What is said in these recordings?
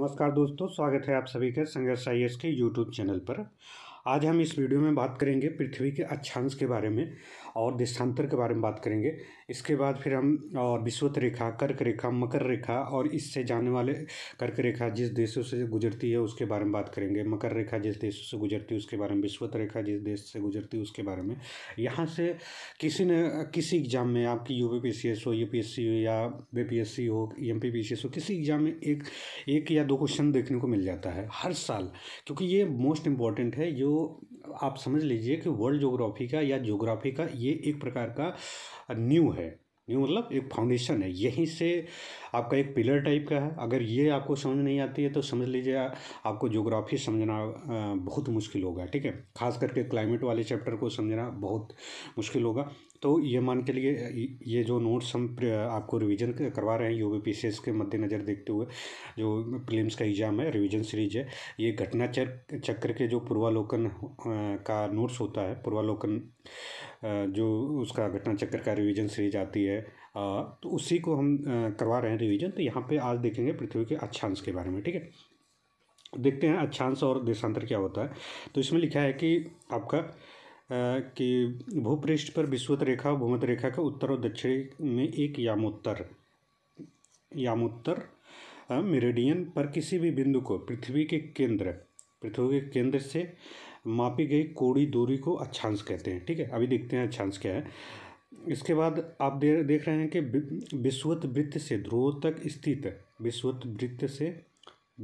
नमस्कार दोस्तों स्वागत है आप सभी का संघर्ष आई के यूट्यूब चैनल पर आज हम इस वीडियो में बात करेंगे पृथ्वी के अच्छांश के बारे में और देशांतर के बारे में बात करेंगे इसके बाद फिर हम और विश्वत रेखा कर्क रेखा मकर रेखा और इससे जाने वाले कर्क रेखा जिस देशों से गुजरती है उसके बारे में बात करेंगे मकर रेखा जिस देशों से गुजरती है उसके बारे में विश्वत रेखा जिस देश से गुजरती है उसके बारे में यहाँ से किसी न किसी एग्ज़ाम में आपकी यू पी हो यू पी हो या बी पी एस सी हो एम पी पी हो किसी एग्ज़ाम में एक एक या दो क्वेश्चन देखने को मिल जाता है हर साल क्योंकि ये मोस्ट इम्पॉर्टेंट है जो आप समझ लीजिए कि वर्ल्ड जोग्राफी का या जोग्राफी का ये एक प्रकार का न्यू है न्यू मतलब एक फाउंडेशन है यहीं से आपका एक पिलर टाइप का है अगर ये आपको समझ नहीं आती है तो समझ लीजिए आपको ज्योग्राफी समझना बहुत मुश्किल होगा ठीक है खास करके क्लाइमेट वाले चैप्टर को समझना बहुत मुश्किल होगा तो ये मान के लिए ये जो नोट्स हम आपको रिवीजन करवा रहे हैं यू बी के मद्देनज़र देखते हुए जो प्रीलिम्स का एग्ज़ाम है रिविज़न सीरीज है ये घटना चक्र के जो पूर्वालोकन का नोट्स होता है पूर्वालोकन जो उसका घटना चक्कर का रिवीजन सीरीज आती है तो उसी को हम करवा रहे हैं रिवीजन तो यहाँ पे आज देखेंगे पृथ्वी के अच्छांश के बारे में ठीक है देखते हैं अच्छांश और देशांतर क्या होता है तो इसमें लिखा है कि आपका कि भूपृष्ठ पर विश्वत रेखा और भूमध्य रेखा का उत्तर और दक्षिण में एक यामोत्तर यामोत्तर मेरेडियन पर किसी भी बिंदु को पृथ्वी के केंद्र पृथ्वी के केंद्र से मापी गई कोड़ी दूरी को अक्षांश कहते हैं ठीक है अभी देखते हैं अक्षांश क्या है इसके बाद आप दे, देख रहे हैं कि विश्वत वृत्त से ध्रुव तक स्थित विश्वत वृत्त से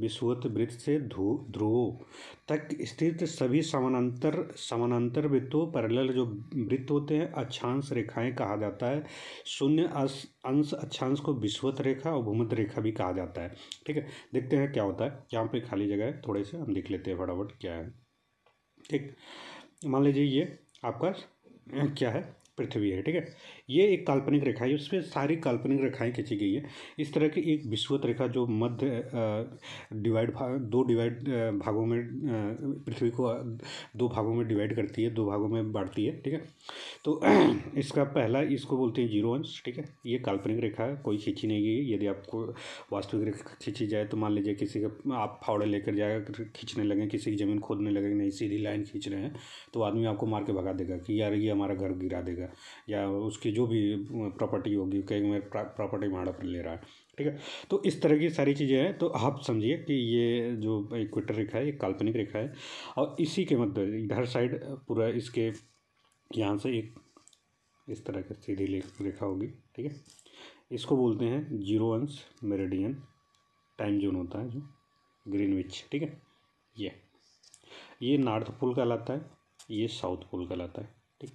विश्वत वृत्त से ध्रुव तक स्थित सभी समानांतर समानांतर वृत्तों पैरेलल जो वृत्त होते हैं अक्षांश रेखाएं कहा जाता है शून्य अंश अक्षांश को विश्वत रेखा और भूमध्य रेखा भी कहा जाता है ठीक है देखते हैं क्या होता है यहाँ पे खाली जगह है थोड़े से हम देख लेते हैं फटाफट क्या है ठीक मान लीजिए ये आपका क्या है पृथ्वी है ठीक है ये एक काल्पनिक रेखा है उसमें सारी काल्पनिक रेखाएं खींची गई है इस तरह की एक विश्वत रेखा जो मध्य डिवाइड भाग दो डिवाइड भागों में पृथ्वी को दो भागों में डिवाइड करती है दो भागों में बांटती है ठीक है तो इसका पहला इसको बोलते हैं जीरो अंश ठीक है ये काल्पनिक रेखा है कोई खींची नहीं गई यदि आपको वास्तविक रेखा खींची जाए तो मान लीजिए किसी का आप फावड़े लेकर जाएगा खींचने लगें किसी की ज़मीन खोदने लगेंगे नहीं सीधी लाइन खींच रहे हैं तो आदमी आपको मार के भगा देगा कि यार ये हमारा घर गिरा देगा लेगा या उसकी जो भी प्रॉपर्टी होगी कहेंगे मैं प्रॉपर्टी भाड़ा पर ले रहा है ठीक है तो इस तरह की सारी चीज़ें हैं तो आप समझिए कि ये जो इक्वेटर रेखा है ये काल्पनिक रेखा है और इसी के मध्य इधर साइड पूरा इसके यहाँ से एक इस तरह की सीधी रेखा होगी ठीक है इसको बोलते हैं जीरो अंश मेरेडियन टाइम जोन होता है जो ग्रीनविच ठीक है ये ये नॉर्थ पोल कहलाता है ये साउथ पोल कहलाता है ठीक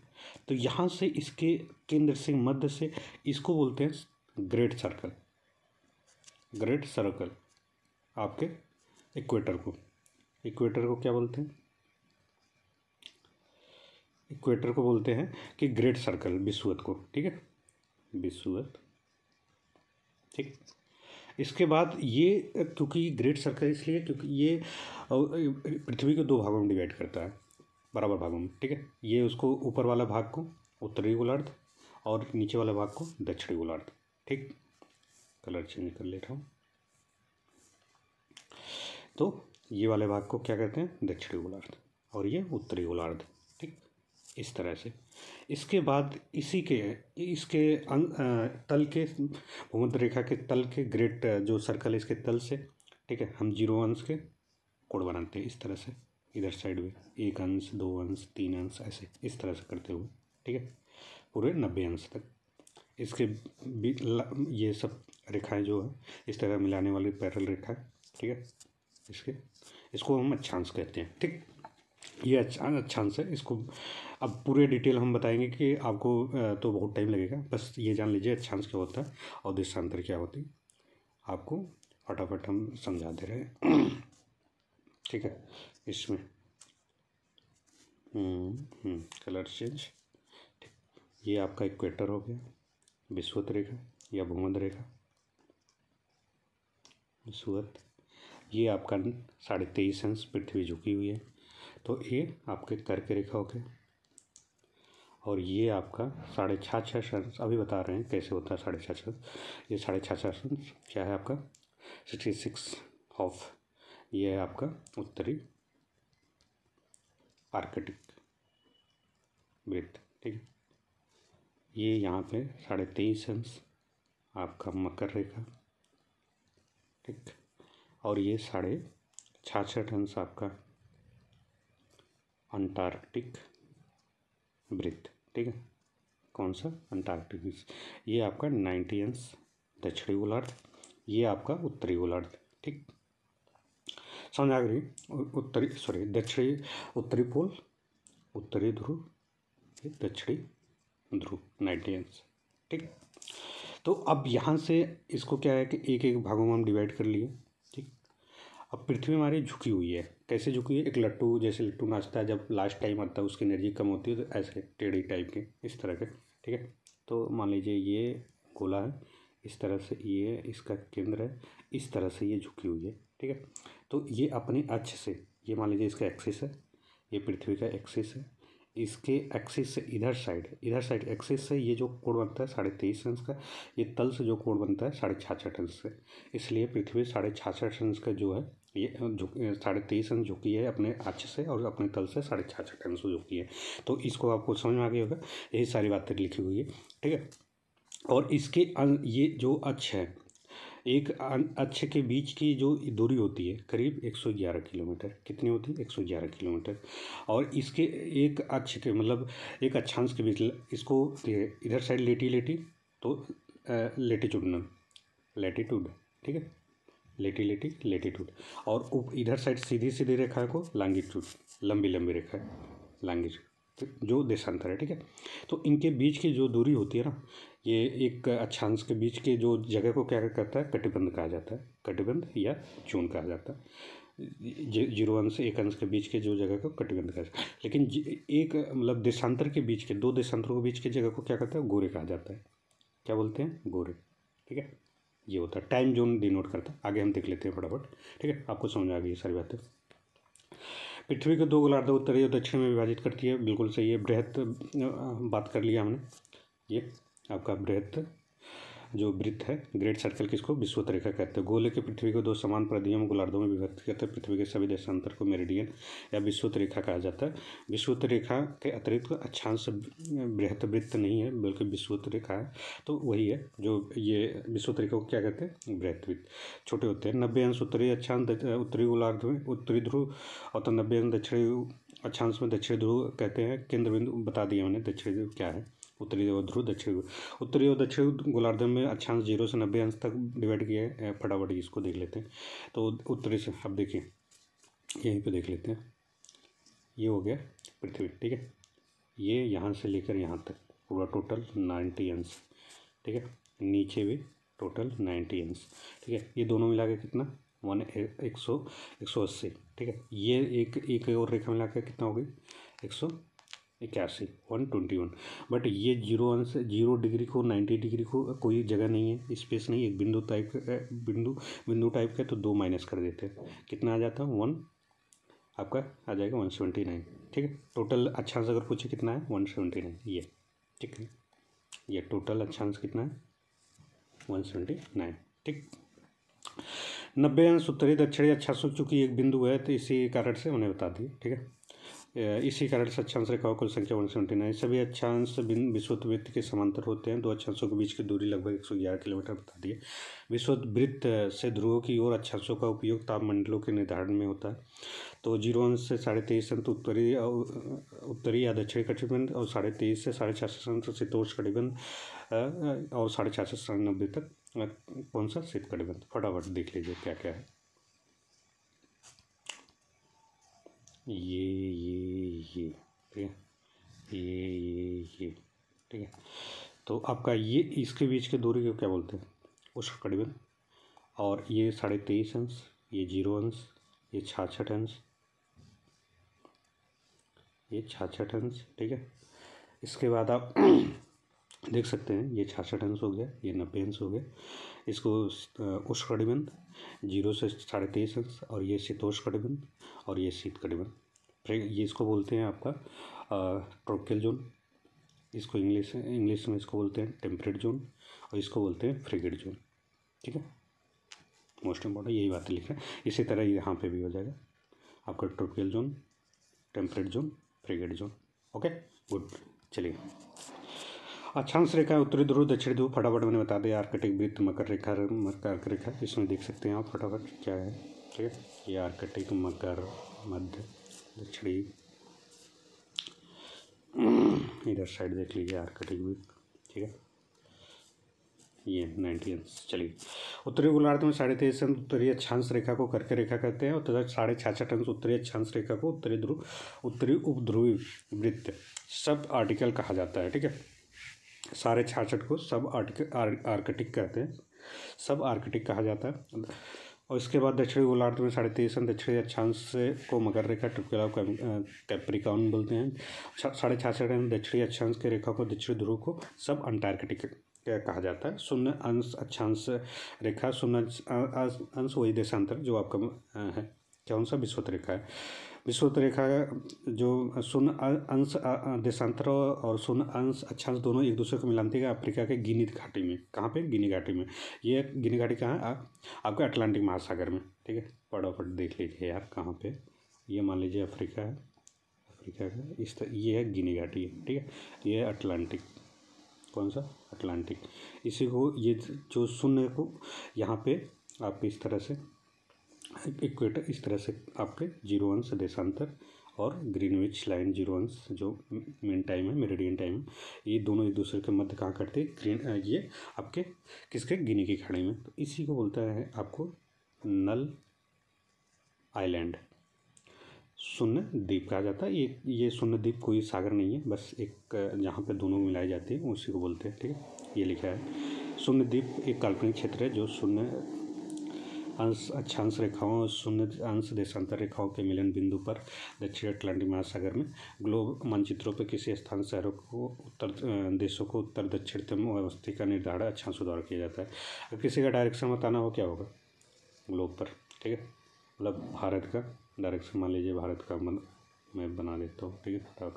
तो यहाँ से इसके केंद्र से मध्य से इसको बोलते हैं ग्रेट सर्कल ग्रेट सर्कल आपके इक्वेटर को इक्वेटर को क्या बोलते हैं इक्वेटर को बोलते हैं कि ग्रेट सर्कल विश्वत को ठीक है विश्वत ठीक इसके बाद ये क्योंकि ग्रेट सर्कल इसलिए क्योंकि ये पृथ्वी को दो भागों में डिवाइड करता है बराबर भागों में ठीक है ये उसको ऊपर वाला भाग को उत्तरी गोलार्ध और नीचे वाला भाग को दक्षिणी गोलार्ध ठीक कलर चेंज कर ले रहा हूँ तो ये वाले भाग को क्या कहते हैं दक्षिणी गोलार्ध और ये उत्तरी गोलार्ध ठीक इस तरह से इसके बाद इसी के इसके अंग तल के भूमध्य रेखा के तल के ग्रेट जो सर्कल है इसके तल से ठीक है हम जीरो अंश के कोड बनाते हैं इस तरह से इधर साइड में एक अंश दो अंश तीन अंश ऐसे इस तरह से करते हुए ठीक है पूरे नब्बे अंश तक इसके बीच ये सब रेखाएं जो है इस तरह मिलाने वाली पैरल रेखा ठीक है इसके इसको हम अच्छांश कहते हैं ठीक ये अच्छा अच्छांश है इसको अब पूरे डिटेल हम बताएंगे कि आपको तो बहुत टाइम लगेगा बस ये जान लीजिए अच्छांश क्या होता है और दृष्टांतर क्या होती आपको फटाफट हम समझा दे रहे हैं ठीक है इसमें हम्म, हम्म, कलर चेंज ये आपका इक्वेटर हो गया विश्वत रेखा या भूमध रेखा विश्वत ये आपका साढ़े तेईस अंश पृथ्वी झुकी हुई है तो ये आपके कर्क रेखा हो गया और ये आपका साढ़े छः छः अंश अभी बता रहे हैं कैसे होता है साढ़े छः छः ये साढ़े छः अंश क्या है आपका सिक्सटी सिक्स ऑफ ये है आपका उत्तरी आर्कटिक वृत्त ठीक है ये यहाँ पे साढ़े तेईस अंश आपका मकर रेखा ठीक और ये साढ़े छाछठ अंश आपका अंटार्कटिक वृत्त ठीक है कौन सा अंटार्कटिक ये आपका नाइन्टी अंश दक्षिणी गोलार्ध ये आपका उत्तरी गोलार्ध ठीक संध्यागिरी उत्तरी सॉरी दक्षिणी उत्तरी पोल उत्तरी ध्रुव दक्षिणी ध्रुव नाइटेंस ठीक तो अब यहाँ से इसको क्या है कि एक एक भागों में हम डिवाइड कर लिए ठीक अब पृथ्वी हमारी झुकी हुई है कैसे झुकी है एक लट्टू जैसे लट्टू नाचता है जब लास्ट टाइम आता है उसकी एनर्जी कम होती है तो ऐसे टेढ़ी टाइप के इस तरह के ठीक है तो मान लीजिए ये गोला है इस तरह से ये इसका केंद्र है इस तरह से ये झुकी हुई है ठीक है तो ये अपने अक्ष से ये मान लीजिए इसका एक्सिस है ये पृथ्वी का एक्सिस है इसके एक्सिस से इधर साइड इधर साइड एक्सिस से ये जो कोण बनता है साढ़े तेईस अंश का ये तल से जो कोण बनता है साढ़े छाछठ अंश से इसलिए पृथ्वी साढ़े छाछठ अंश का जो है ये झुक साढ़े तेईस अंश झुकी है अपने अक्ष से और अपने तल से साढ़े छाछठ अंश झुकी है तो इसको आपको समझ में आ गया होगा यही सारी बातें लिखी हुई है ठीक है और इसके अं, ये जो अक्ष है एक अक्ष के बीच की जो दूरी होती है करीब 111 किलोमीटर कितनी होती है 111 किलोमीटर और इसके एक अक्ष के मतलब एक अक्षांश के बीच इसको इधर साइड लेटी लेटी तो लेटीट्यूडनल लेटीट्यूड ठीक है लेटी लेटी लेटीट्यूड और उप इधर साइड सीधी सीधी रेखा को लॉन्गिट्यूड लंबी लंबी रेखा लॉन्गिट्यूड तो जो देशांतर है ठीक है तो इनके बीच की जो दूरी होती है ना ये एक अक्षांश के बीच के जो जगह को क्या करता है कटिबंध कहा जाता है कटिबंध या चून कहा जाता है जीरो अंश एक अंश के बीच के जो जगह को कटिबंध कहा जाता है लेकिन एक मतलब देशांतर के बीच के दो देशांतरों के बीच के जगह को क्या कहता है गोरे कहा जाता है क्या बोलते हैं गोरे ठीक है ये होता है टाइम जोन डिनोट करता है आगे हम देख लेते हैं फटाफट ठीक है आपको समझ आ गई सारी बातें पृथ्वी के दो गोलार्ध उत्तरी और दक्षिण में विभाजित करती है बिल्कुल सही है बृहत बात कर लिया हमने ये आपका बृहत जो वृत्त है ग्रेट सर्कल किसको विश्वत रेखा कहते हैं गोले के पृथ्वी को दो समान प्रदियों में गोलार्धों में विभक्त करते हैं पृथ्वी के सभी देशांतर को मेरिडियन या विश्वत रेखा कहा जाता है विश्वत रेखा के अतिरिक्त अच्छांश बृहत वृत्त नहीं है बल्कि विश्वत रेखा है तो वही है जो ये विश्वत रेखा को क्या कहते हैं बृहत वृत्त छोटे होते हैं नब्बे अंश उत्तरी अच्छांश उत्तरी गोलार्ध में उत्तरी ध्रुव और तो नब्बे अंश दक्षिणी अच्छांश में दक्षिणी ध्रुव कहते हैं केंद्र बिंदु बता दिया मैंने दक्षिणी ध्रुव क्या है उत्तरी ध्रुव दक्षिण उत्तरी और दक्षिण गोलार्धन में अक्षांश जीरो से नब्बे अंश तक डिवाइड किया है फटाफट इसको देख लेते हैं तो उत्तरी से अब देखिए यहीं पे देख लेते हैं ये हो गया पृथ्वी ठीक है ये यहाँ से लेकर यहाँ तक पूरा टोटल नाइन्टी अंश ठीक है नीचे भी टोटल नाइन्टी अंश ठीक है ये दोनों मिला के कितना वन एक सौ एक सौ अस्सी ठीक है ये एक एक और रेखा मिला के कितना हो गई एक सौ इक्यासी वन ट्वेंटी वन बट ये जीरो अंश जीरो डिग्री को नाइन्टी डिग्री को कोई जगह नहीं है स्पेस नहीं एक बिंदु टाइप का बिंदु बिंदु टाइप का तो दो माइनस कर देते हैं कितना आ जाता है वन आपका आ जाएगा वन सेवेंटी नाइन ठीक है टोटल अच्छा अगर पूछे कितना है वन सेवेंटी नाइन ये ठीक है ये टोटल अच्छा अंश कितना है वन सेवेंटी नाइन ठीक नब्बे अंश उत्तरी दक्षिणी अच्छा सोच चूँकि एक बिंदु है तो इसी कारण से उन्हें बता दिए ठीक है इसी कारण से अक्षांश रेखाओं कुल संख्या वन सेवेंटी नाइन सभी अक्षांश विश्वत वृत्त के समांतर होते हैं दो अक्षांशों के बीच की दूरी लगभग एक सौ ग्यारह किलोमीटर बता दिए विश्वत वृत्त से ध्रुवों की ओर अच्छांशों का उपयोग तापमंडलों के निर्धारण में होता है तो जीरो अंश से साढ़े तेईस अंत उत्तरी उत्तरी या दक्षिणी कटिबंध और साढ़े तेईस से साढ़े छियासठ अंत शीतोष कटिबंध और साढ़े छियासठ नब्बे तक कौन सा शीत कटिबंध फटाफट देख लीजिए क्या क्या है ये ये ये ठीक है ये ये ये ठीक है तो आपका ये इसके बीच के दूरी को क्या बोलते हैं उसका कड़िबन और ये साढ़े तेईस अंश ये जीरो अंश ये छाछठ अंश ये छाछठ अंश ठीक है इसके बाद आप देख सकते हैं ये छाछठ अंश हो गया ये नब्बे अंश हो गया इसको उष्ण कटिबंध जीरो से साढ़े तेईस अंश और ये शीतोष कटिबंध और ये शीत कटिबंध ये इसको बोलते हैं आपका ट्रोपिकल जोन इसको इंग्लिश इंग्लिश में इसको बोलते हैं टेम्परेट जोन और इसको बोलते हैं फ्रिगेट जोन ठीक है मोस्ट इम्पॉर्टेंट यही बातें लिख रहे हैं इसी तरह यहाँ पे भी हो जाएगा आपका tropical zone temperate zone frigid zone okay good चलिए अक्षांश रेखा है उत्तरी ध्रुव दक्षिण ध्रुव फटाफट मैंने बता दिया आर्कटिक वृत्त मकर रेखा मकर रेखा इसमें देख सकते हैं आप फटाफट क्या है ठीक है ये आर्कटिक मकर मध्य दक्षिणी इधर साइड देख लीजिए आर्कटिक वृत्त ठीक है ये नाइनटीन चलिए उत्तरी गोलार्ध में साढ़े तेईस अंश उत्तरी अक्षांश रेखा को करके रेखा कहते हैं और साढ़े छियासठ अंश उत्तरी अक्षांश रेखा को उत्तरी ध्रुव उत्तरी उपध्रुवी वृत्त सब आर्टिकल कहा जाता है ठीक है सारे छाछठ को सब आर्टिक आर्कटिक कहते हैं सब आर्कटिक कहा जाता है और इसके बाद दक्षिणी गोलार्ध में साढ़े तेईस दक्षिणी अक्षांश से को मकर रेखा ट्रिपकला कैप्रिकॉन बोलते हैं साढ़े छियासठ दक्षिणी अक्षांश की रेखा को दक्षिणी ध्रुव को सब अंटार्कटिक कहा जाता है शून्य अंश अक्षांश रेखा शून्य अंश वही देशांतर जो आपका है कौन सा विश्वत रेखा है विश्व रेखा जो शून्य अंश देशांतर और शून्य अंश अक्षांश दोनों एक दूसरे को मिलाती है अफ्रीका के गिनी घाटी में कहाँ पे गिनी घाटी में ये गिनी घाटी कहाँ है आपका अटलांटिक महासागर में ठीक है फटाफट देख लीजिए यार कहाँ पे ये मान लीजिए अफ्रीका है अफ्रीका का इस तरह ये है गिनी घाटी है ठीक है ये है अटलांटिक कौन सा अटलांटिक इसी को ये जो शून्य को यहाँ पे आप इस तरह से इक्वेटर इस तरह से आपके जीरो अंश देशांतर और ग्रीनविच लाइन जीरो अंश जो मेन टाइम है मेरेडियन टाइम है ये दोनों एक दूसरे के मध्य कहाँ करते हैं ग्रीन ये आपके किसके गिनी की खाड़ी में तो इसी को बोलता है आपको नल आइलैंड शून्य द्वीप कहा जाता है ये ये शून्य द्वीप कोई सागर नहीं है बस एक जहाँ पे दोनों मिलाए जाते हैं उसी को बोलते हैं ठीक है ये लिखा है शून्य द्वीप एक काल्पनिक क्षेत्र है जो शून्य अंश अक्षांश रेखाओं और शून्य अंश देशांतर रेखाओं के मिलन बिंदु पर दक्षिण अटलांटिक महासागर में ग्लोब मानचित्रों पर किसी स्थान शहरों को उत्तर देशों को उत्तर दक्षिणतम अवस्थी का निर्धारण अक्षांशों द्वारा किया जाता है अगर किसी का डायरेक्शन बताना हो क्या होगा ग्लोब पर ठीक है मतलब भारत का डायरेक्शन मान लीजिए भारत का मन मैं बना देता हूँ ठीक है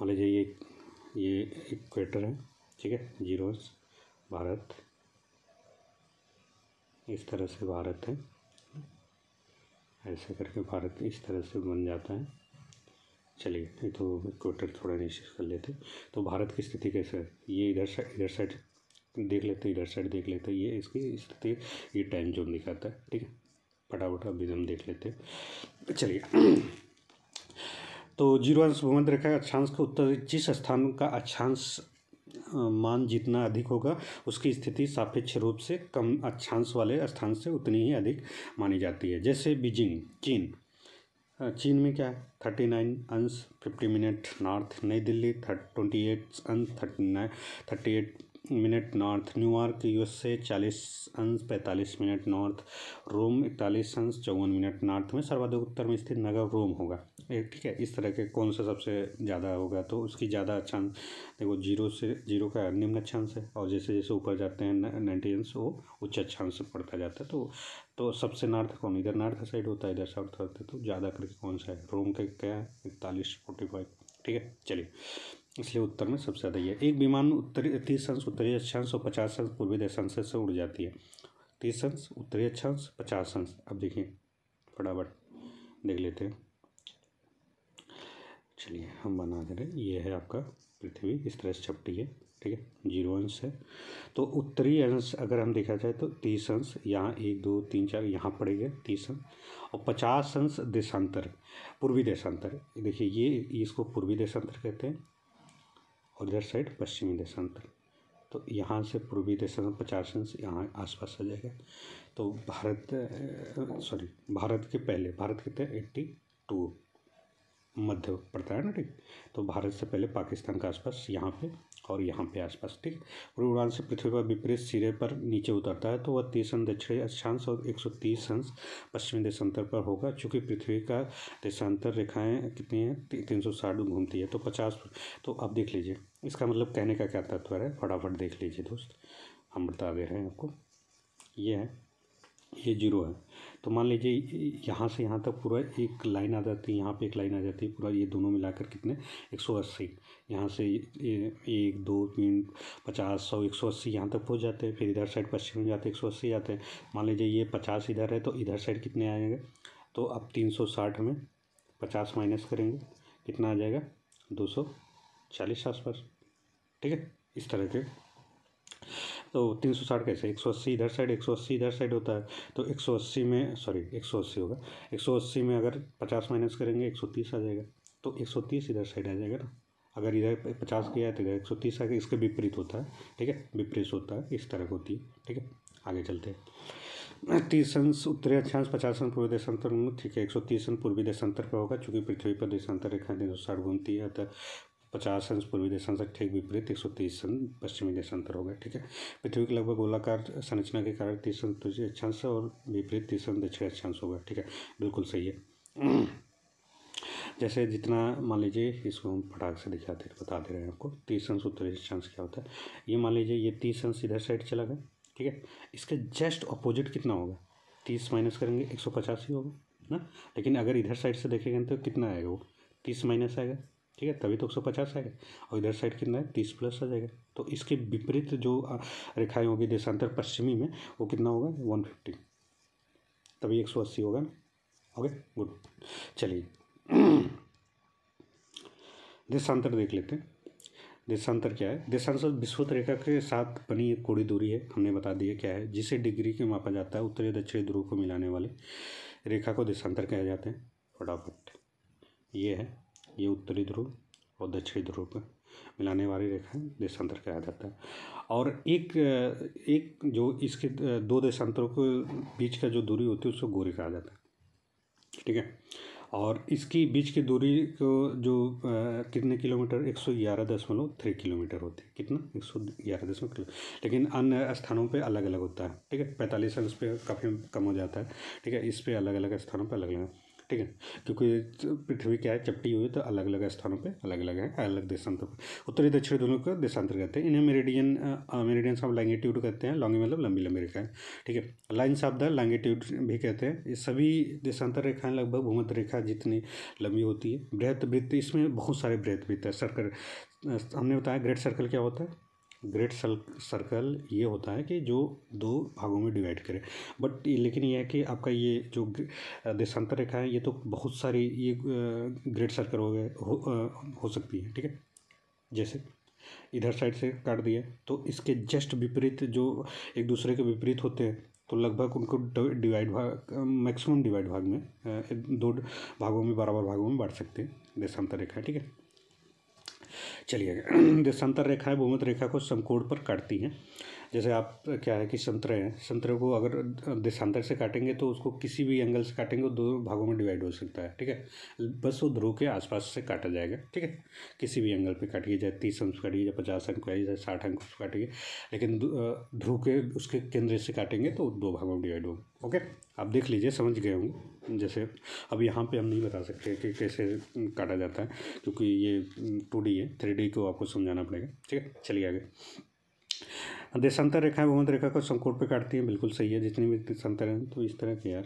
मान लीजिए ये ये इक्वेटर है ठीक है जीरो भारत इस तरह से भारत है ऐसे करके भारत इस तरह से बन जाता है चलिए ये तो इक्वेटर थोड़ा निश्चित कर लेते तो भारत की स्थिति कैसे है ये इधर साइड इधर साइड देख लेते इधर साइड देख लेते ये इसकी स्थिति ये टाइम जोन दिखाता है ठीक है फटाफट अभी हम देख लेते चलिए तो जीरो अंश भूमध्य रेखा अक्षांश का उत्तर जिस स्थान का अक्षांश मान जितना अधिक होगा उसकी स्थिति सापेक्ष रूप से कम अक्षांश वाले स्थान से उतनी ही अधिक मानी जाती है जैसे बीजिंग चीन चीन में क्या है थर्टी नाइन अंश fifty minute north New Delhi थर्ट ट्वेंटी एट अंश thirty nine thirty eight minute north New York USA चालीस अंश पैंतालीस मिनट नॉर्थ रोम इकतालीस अंश चौवन मिनट नॉर्थ में सर्वाधिक उत्तर में स्थित नगर रोम होगा ठीक है इस तरह के कौन सा सबसे ज़्यादा होगा तो उसकी ज़्यादा अक्षांश देखो जीरो से जीरो का निम्न अक्षांश है और जैसे जैसे ऊपर जाते हैं नाइन्टी अंश वो उच्च अक्षांश पड़ता जाता है तो तो सबसे नॉर्थ कौन इधर नॉर्थ साइड होता है इधर साउथ होता है तो ज़्यादा करके कौन सा है रोम का क्या है इकतालीस फोर्टी फाइव ठीक है चलिए इसलिए उत्तर में सबसे ज़्यादा यह एक विमान उत्तरी तीस अंश उत्तरी अक्षांश और पचास अंश पूर्वी दशांश से उड़ जाती है तीस अंश उत्तरी अक्षांश पचास अंश अब देखिए फटाफट देख लेते हैं चलिए हम बना दे रहे ये है आपका पृथ्वी इस तरह से चपटी है ठीक है जीरो अंश है तो उत्तरी अंश अगर हम देखा जाए तो तीस अंश यहाँ एक दो तीन चार यहाँ पड़ेगा तीस अंश और पचास अंश देशांतर पूर्वी देशांतर देखिए ये इसको पूर्वी देशांतर कहते हैं और इधर साइड पश्चिमी देशांतर तो यहाँ से पूर्वी देशांतर पचास से यहाँ आसपास आ जाएगा तो भारत सॉरी भारत के पहले भारत कितने एट्टी टू मध्य पड़ता है ना ठीक तो भारत से पहले पाकिस्तान के आसपास यहाँ पे और यहाँ पे आसपास ठीक उड़ान से पृथ्वी पर विपरीत सिरे पर नीचे उतरता है तो वह तीस अंश दक्षिण अक्षांश और एक सौ तीस अंश पश्चिमी देशांतर पर होगा चूँकि पृथ्वी का देशांतर रेखाएँ कितनी हैं तीन सौ साठ घूमती है तो पचास तो आप देख लीजिए इसका मतलब कहने का क्या तत्व है फटाफट देख लीजिए दोस्त हम बता दे रहे हैं आपको ये है ये जीरो है तो मान लीजिए यहाँ से यहाँ तक पूरा एक लाइन आ जाती है यहाँ पे एक लाइन आ जाती है पूरा ये दोनों मिलाकर कितने एक सौ अस्सी यहाँ से एक दो तीन पचास सौ एक सौ अस्सी यहाँ तक पहुँच जाते हैं फिर इधर साइड पश्चिम में जाते हैं एक सौ अस्सी जाते हैं मान लीजिए ये पचास इधर है तो इधर साइड कितने आएंगे तो अब तीन सौ साठ में पचास माइनस करेंगे कितना आ जाएगा दो सौ चालीस आसपास ठीक है इस तरह के तो तीन सौ साठ कैसे एक सौ अस्सी इधर साइड एक सौ अस्सी इधर साइड होता है तो एक सौ अस्सी में सॉरी एक सौ अस्सी होगा एक सौ अस्सी में अगर पचास माइनस करेंगे एक सौ तीस आ जाएगा तो एक सौ तीस इधर साइड आ जाएगा ना अगर इधर पचास किया है तो इधर एक सौ तीस आ गया इसके विपरीत होता है ठीक है विपरीत होता है इस तरह होती है ठीक है आगे चलते हैं तीस अंश उत्तरी अक्षांश पचास अंश पूर्वी देशांतर ठीक है एक सौ तीस अंश पूर्वी देशांतर का होगा चूंकि पृथ्वी पर देशांतर रेखा तीन सौ साठ घूमती है अतः पचास अंश पूर्वी देशांतर ठीक विपरीत एक सौ तीस अंश पश्चिमी देशांतर होगा ठीक है पृथ्वी के लगभग गोलाकार संरचना के कारण तीस अंश दूसरी अक्षांश और विपरीत तीस अंश दक्षिण अक्षांश होगा ठीक है बिल्कुल सही है जैसे जितना मान लीजिए इसको हम फटाक से दिखाते बता दे रहे हैं आपको तीस अंश उत्तरी अक्षांश क्या होता है ये मान लीजिए ये तीस अंश इधर साइड चला गया ठीक है इसके जस्ट अपोजिट कितना होगा तीस माइनस करेंगे एक सौ पचास ही होगा ना लेकिन अगर इधर साइड से देखेंगे तो कितना आएगा वो तीस माइनस आएगा ठीक है तभी तो एक सौ पचास आएगा और इधर साइड कितना है तीस प्लस आ जाएगा तो इसके विपरीत जो रेखाएं होगी देशांतर पश्चिमी में वो कितना होगा वन फिफ्टी तभी एक सौ अस्सी होगा ना ओके गुड चलिए देशांतर देख लेते हैं देशांतर क्या है देशांतर विश्वत रेखा के साथ बनी एक कोड़ी दूरी है हमने बता दिया क्या है जिसे डिग्री के मापा जाता है उत्तरी दक्षिणी ध्रुव को मिलाने वाले रेखा को देशांतर कहा जाते हैं फटाफट ये है ये उत्तरी ध्रुव और दक्षिणी ध्रुव मिलाने वाली रेखा देशांतर कहा जाता है और एक एक जो इसके दो देशांतरों के बीच का जो दूरी होती है उसको गोरी कहा जाता है ठीक है और इसकी बीच की दूरी को जो आ, कितने किलोमीटर एक सौ ग्यारह दशमलव थ्री किलोमीटर होती है कितना एक सौ ग्यारह दशमलव किलो लेकिन अन्य स्थानों पे अलग अलग होता है ठीक है पैंतालीस अंश पे काफ़ी कम हो जाता है ठीक है इस पे अलग अलग स्थानों पे अलग अलग ठीक है क्योंकि पृथ्वी क्या है चपटी हुई तो अलग अलग स्थानों पे अलग अलग है अलग देशांतर पर उत्तरी दक्षिण दोनों को देशांतर कहते हैं इन्हें मेरेडियन मेरेडियन ऑफ लैंगिट्यूड कहते हैं लॉन्गी मतलब लंबी लंबी रेखाएं ठीक है लाइन्स ऑफ द लैंगिट्यूड भी कहते हैं ये सभी देशांतर रेखाएं लगभग भूमत रेखा जितनी लंबी होती है बृहत वृत्त इसमें बहुत सारे बृहत वृत्त है सर्कल हमने बताया ग्रेट सर्कल क्या होता है ग्रेट सर्कल ये होता है कि जो दो भागों में डिवाइड करे बट लेकिन ये है कि आपका ये जो देशांतर रेखा है ये तो बहुत सारी ये ग्रेट सर्कल हो गए हो, हो सकती है ठीक है जैसे इधर साइड से काट दिया तो इसके जस्ट विपरीत जो एक दूसरे के विपरीत होते हैं तो लगभग उनको डिवाइड भाग मैक्सिमम डिवाइड भाग में दो भागों में बराबर भागों में बांट सकते हैं देशांतर रेखा ठीक है चलिए रेखा रेखाएं भूमध्य रेखा को समकोण पर काटती हैं जैसे आप क्या है कि संतरे हैं संतरे को अगर देशांतर से काटेंगे तो उसको किसी भी एंगल से काटेंगे दो भागों में डिवाइड हो सकता है ठीक है बस वो ध्रुव के आसपास से काटा जाएगा ठीक है किसी भी एंगल पे काटिए चाहे तीस अंश काटिए या पचास अंक काटिए चाहे साठ अंक काटिए लेकिन ध्रुव के उसके केंद्र से काटेंगे तो दो भागों में डिवाइड होगा ओके आप देख लीजिए समझ गए होंगे जैसे अब यहाँ पे हम नहीं बता सकते कि कैसे काटा जाता है क्योंकि ये टू है थ्री को आपको समझाना पड़ेगा ठीक है चलिए आगे देशांतर रेखाएं भूमध्य रेखा को संकोट पे काटती हैं बिल्कुल सही है जितनी भी देशांतर हैं तो इस तरह के यार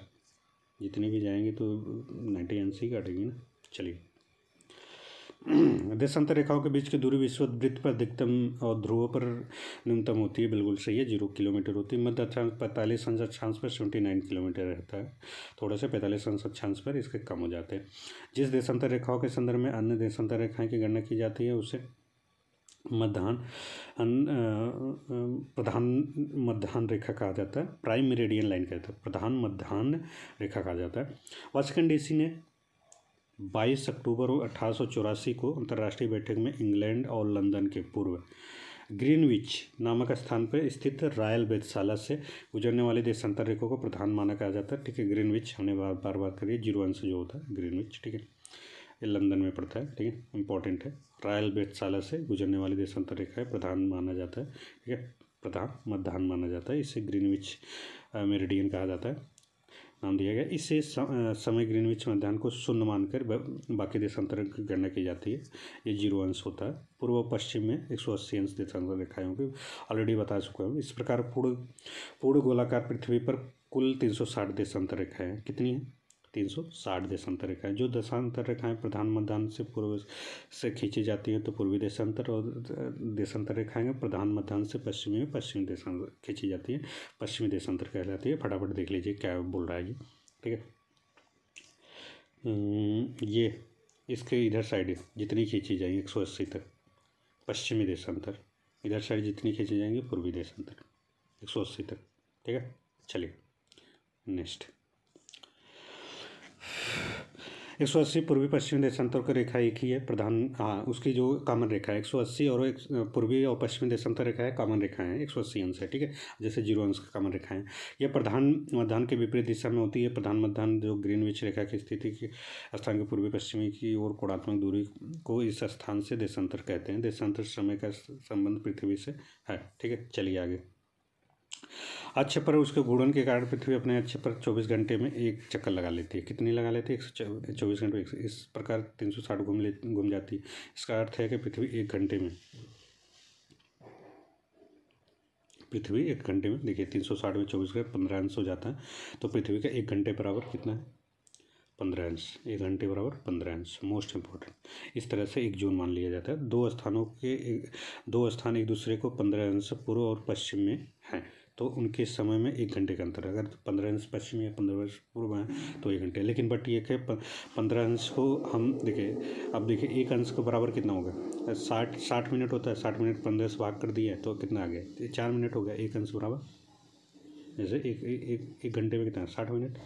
जितने भी जाएंगे तो नाइन्टी एन सी काटेंगे ना चलिए देशांतर रेखाओं के बीच की दूरी विश्व वृत्त पर अधिकतम और ध्रुव पर न्यूनतम होती है बिल्कुल सही है जीरो किलोमीटर होती है मध्य अक्षांश पैंतालीस अंश अक्षांश पर सेवेंटी नाइन किलोमीटर रहता है थोड़ा सा पैंतालीस अंश अक्षांश पर इसके कम हो जाते हैं जिस देशांतर रेखाओं के संदर्भ में अन्य देशांतर रेखाएं की गणना की जाती है उसे मध्यान्ह प्रधान मध्यान्ह रेखा कहा जाता है प्राइम मेरेडियन लाइन कहते तो, हैं प्रधान मध्यान्ह रेखा कहा जाता है वाशिंगटन डीसी ने 22 अक्टूबर अठारह को अंतर्राष्ट्रीय बैठक में इंग्लैंड और लंदन के पूर्व ग्रीनविच नामक स्थान पर स्थित रॉयल वेदशाला से गुजरने वाले देशांतर रेखों को प्रधान माना कहा जाता है ठीक है ग्रीनविच हमने बार बार बात करिए जीरो वन से जो होता है ग्रीनविच ठीक है ये लंदन में पड़ता है ठीक है इंपॉर्टेंट है रॉयल बेटशाला से गुजरने वाली देशांतर रेखा है प्रधान माना जाता है ठीक है प्रधान मध्यान माना जाता है इसे ग्रीनविच मेरिडियन कहा जाता है नाम दिया गया इसे समय ग्रीनविच मध्यान्ह को शून्य मानकर बाकी देशांतर की गणना की जाती है ये जीरो अंश होता है पूर्व पश्चिम में एक सौ अस्सी अंश देशांतर रेखा होंगी ऑलरेडी बता चुका हूँ इस प्रकार पूर्ण पूर्ण गोलाकार पृथ्वी पर कुल तीन सौ साठ देशांतर रेखाएँ कितनी हैं तीन सौ साठ देशांतर रेखाएं जो देशांतर रेखाएं प्रधान मध्यान्ह से पूर्व से खींची जाती हैं तो पूर्वी देशांतर और देशांतर रेखाएं प्रधान मध्यान से पश्चिमी में पश्चिमी देशांतर खींची जाती है पश्चिमी देशांतर कहलाती है फटाफट देख लीजिए क्या बोल रहा है ये ठीक है ये इसके इधर साइड जितनी खींची जाएंगी एक सौ अस्सी तक पश्चिमी देशांतर इधर साइड जितनी खींची जाएंगी पूर्वी देशांतर एक सौ अस्सी तक ठीक है चलिए नेक्स्ट एक सौ अस्सी पूर्वी पश्चिमी देशांतर की रेखा एक ही है प्रधान हाँ उसकी जो कामन रेखा है एक सौ अस्सी और एक पूर्वी और पश्चिमी देशांतर रेखा है कामन रेखा है एक सौ अस्सी अंश है ठीक है जैसे जीरो अंश का कामन रेखा है यह प्रधान मध्यान के विपरीत दिशा में होती है प्रधान मध्यान जो ग्रीनविच रेखा की स्थिति के स्थान के पूर्वी पश्चिमी की ओर कोणात्मक दूरी को इस स्थान से देशांतर कहते हैं देशांतर समय का संबंध पृथ्वी से है ठीक है चलिए आगे अच्छे पर उसके घूर्णन के कारण पृथ्वी अपने अच्छे पर 24 घंटे में एक चक्कर लगा लेती है कितनी लगा लेती है एक चौबीस घंटे इस प्रकार 360 घूम ले घूम जाती है इसका अर्थ है कि पृथ्वी एक घंटे में पृथ्वी एक घंटे में देखिए तीन सौ साठ में चौबीस घंटे पंद्रह अंश हो जाता है तो पृथ्वी का एक घंटे बराबर कितना है पंद्रह अंश एक घंटे बराबर पंद्रह अंश मोस्ट इम्पोर्टेंट इस तरह से एक जून मान लिया जाता है दो स्थानों के दो स्थान एक दूसरे को पंद्रह अंश पूर्व और पश्चिम में हैं तो उनके समय में एक घंटे का अंतर है अगर पंद्रह अंश पश्चिम या पंद्रह अंश पूर्व हैं तो एक घंटे लेकिन बट ये है पंद्रह अंश को हम देखें अब देखिए एक अंश को बराबर कितना होगा साठ साठ मिनट होता है साठ मिनट पंद्रह से भाग कर दिया है तो कितना आ गया चार मिनट हो गया एक अंश बराबर जैसे एक एक एक घंटे में कितना साठ मिनट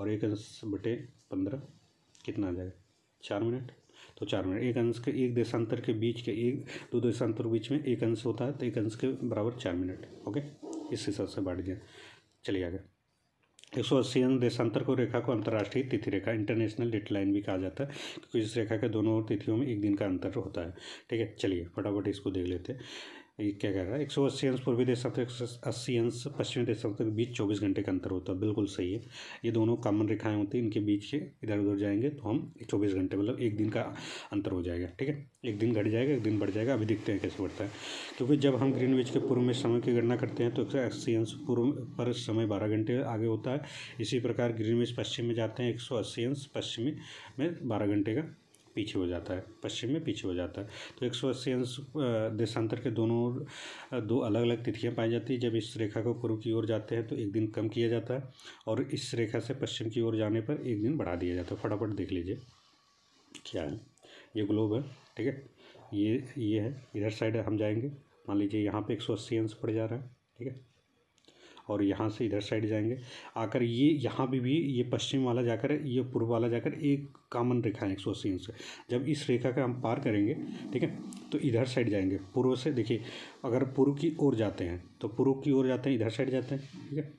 और एक अंश बटे पंद्रह कितना आ जाएगा चार मिनट तो चार मिनट एक अंश के एक देशांतर के बीच के एक दो देशांतर के बीच में एक अंश होता है तो एक अंश के बराबर चार मिनट ओके इस हिसाब से बांट दिया चलिए आगे एक सौ अस्सी देशांतर को रेखा को अंतर्राष्ट्रीय तिथि रेखा इंटरनेशनल डेट लाइन भी कहा जाता है क्योंकि इस रेखा के दोनों तिथियों में एक दिन का अंतर होता है ठीक है चलिए फटाफट इसको देख लेते हैं ये क्या कह रहा है एक सौ अस्सी अंश पूर्वी देश तक एक सौ अस्सी अंश पश्चिमी देशांतर के बीच चौबीस घंटे का अंतर होता है बिल्कुल सही है ये दोनों कॉमन रेखाएं होती हैं इनके बीच से इधर उधर जाएंगे तो हम चौबीस घंटे मतलब एक दिन का अंतर हो जाएगा ठीक है एक दिन घट जाएगा एक दिन बढ़ जाएगा अभी देखते हैं कैसे बढ़ता है क्योंकि जब हम ग्रीन विच के पूर्व में समय की गणना करते हैं तो एक सौ अस्सी अंश पूर्व पर समय बारह घंटे आगे होता है इसी प्रकार ग्रीन विच पश्चिम में जाते हैं एक सौ अस्सी अंश पश्चिमी में बारह घंटे का पीछे हो जाता है पश्चिम में पीछे हो जाता है तो एक सौ अस्सी अंश देशांतर के दोनों दो अलग अलग तिथियां पाई जाती है जब इस रेखा को पूर्व की ओर जाते हैं तो एक दिन कम किया जाता है और इस रेखा से पश्चिम की ओर जाने पर एक दिन बढ़ा दिया जाता है फटाफट देख लीजिए क्या है ये ग्लोब है ठीक है ये ये है इधर साइड हम जाएंगे मान लीजिए यहाँ पे एक सौ अस्सी अंश पड़ जा रहा है ठीक है और यहाँ से इधर साइड जाएंगे आकर ये यहाँ भी भी ये पश्चिम वाला जाकर ये पूर्व वाला जाकर एक कामन रेखा है एक सौ अस्सी से जब इस रेखा का हम पार करेंगे ठीक है तो इधर साइड जाएंगे पूर्व से देखिए अगर पूर्व की ओर जाते हैं तो पूर्व की ओर जाते हैं इधर साइड जाते हैं ठीक है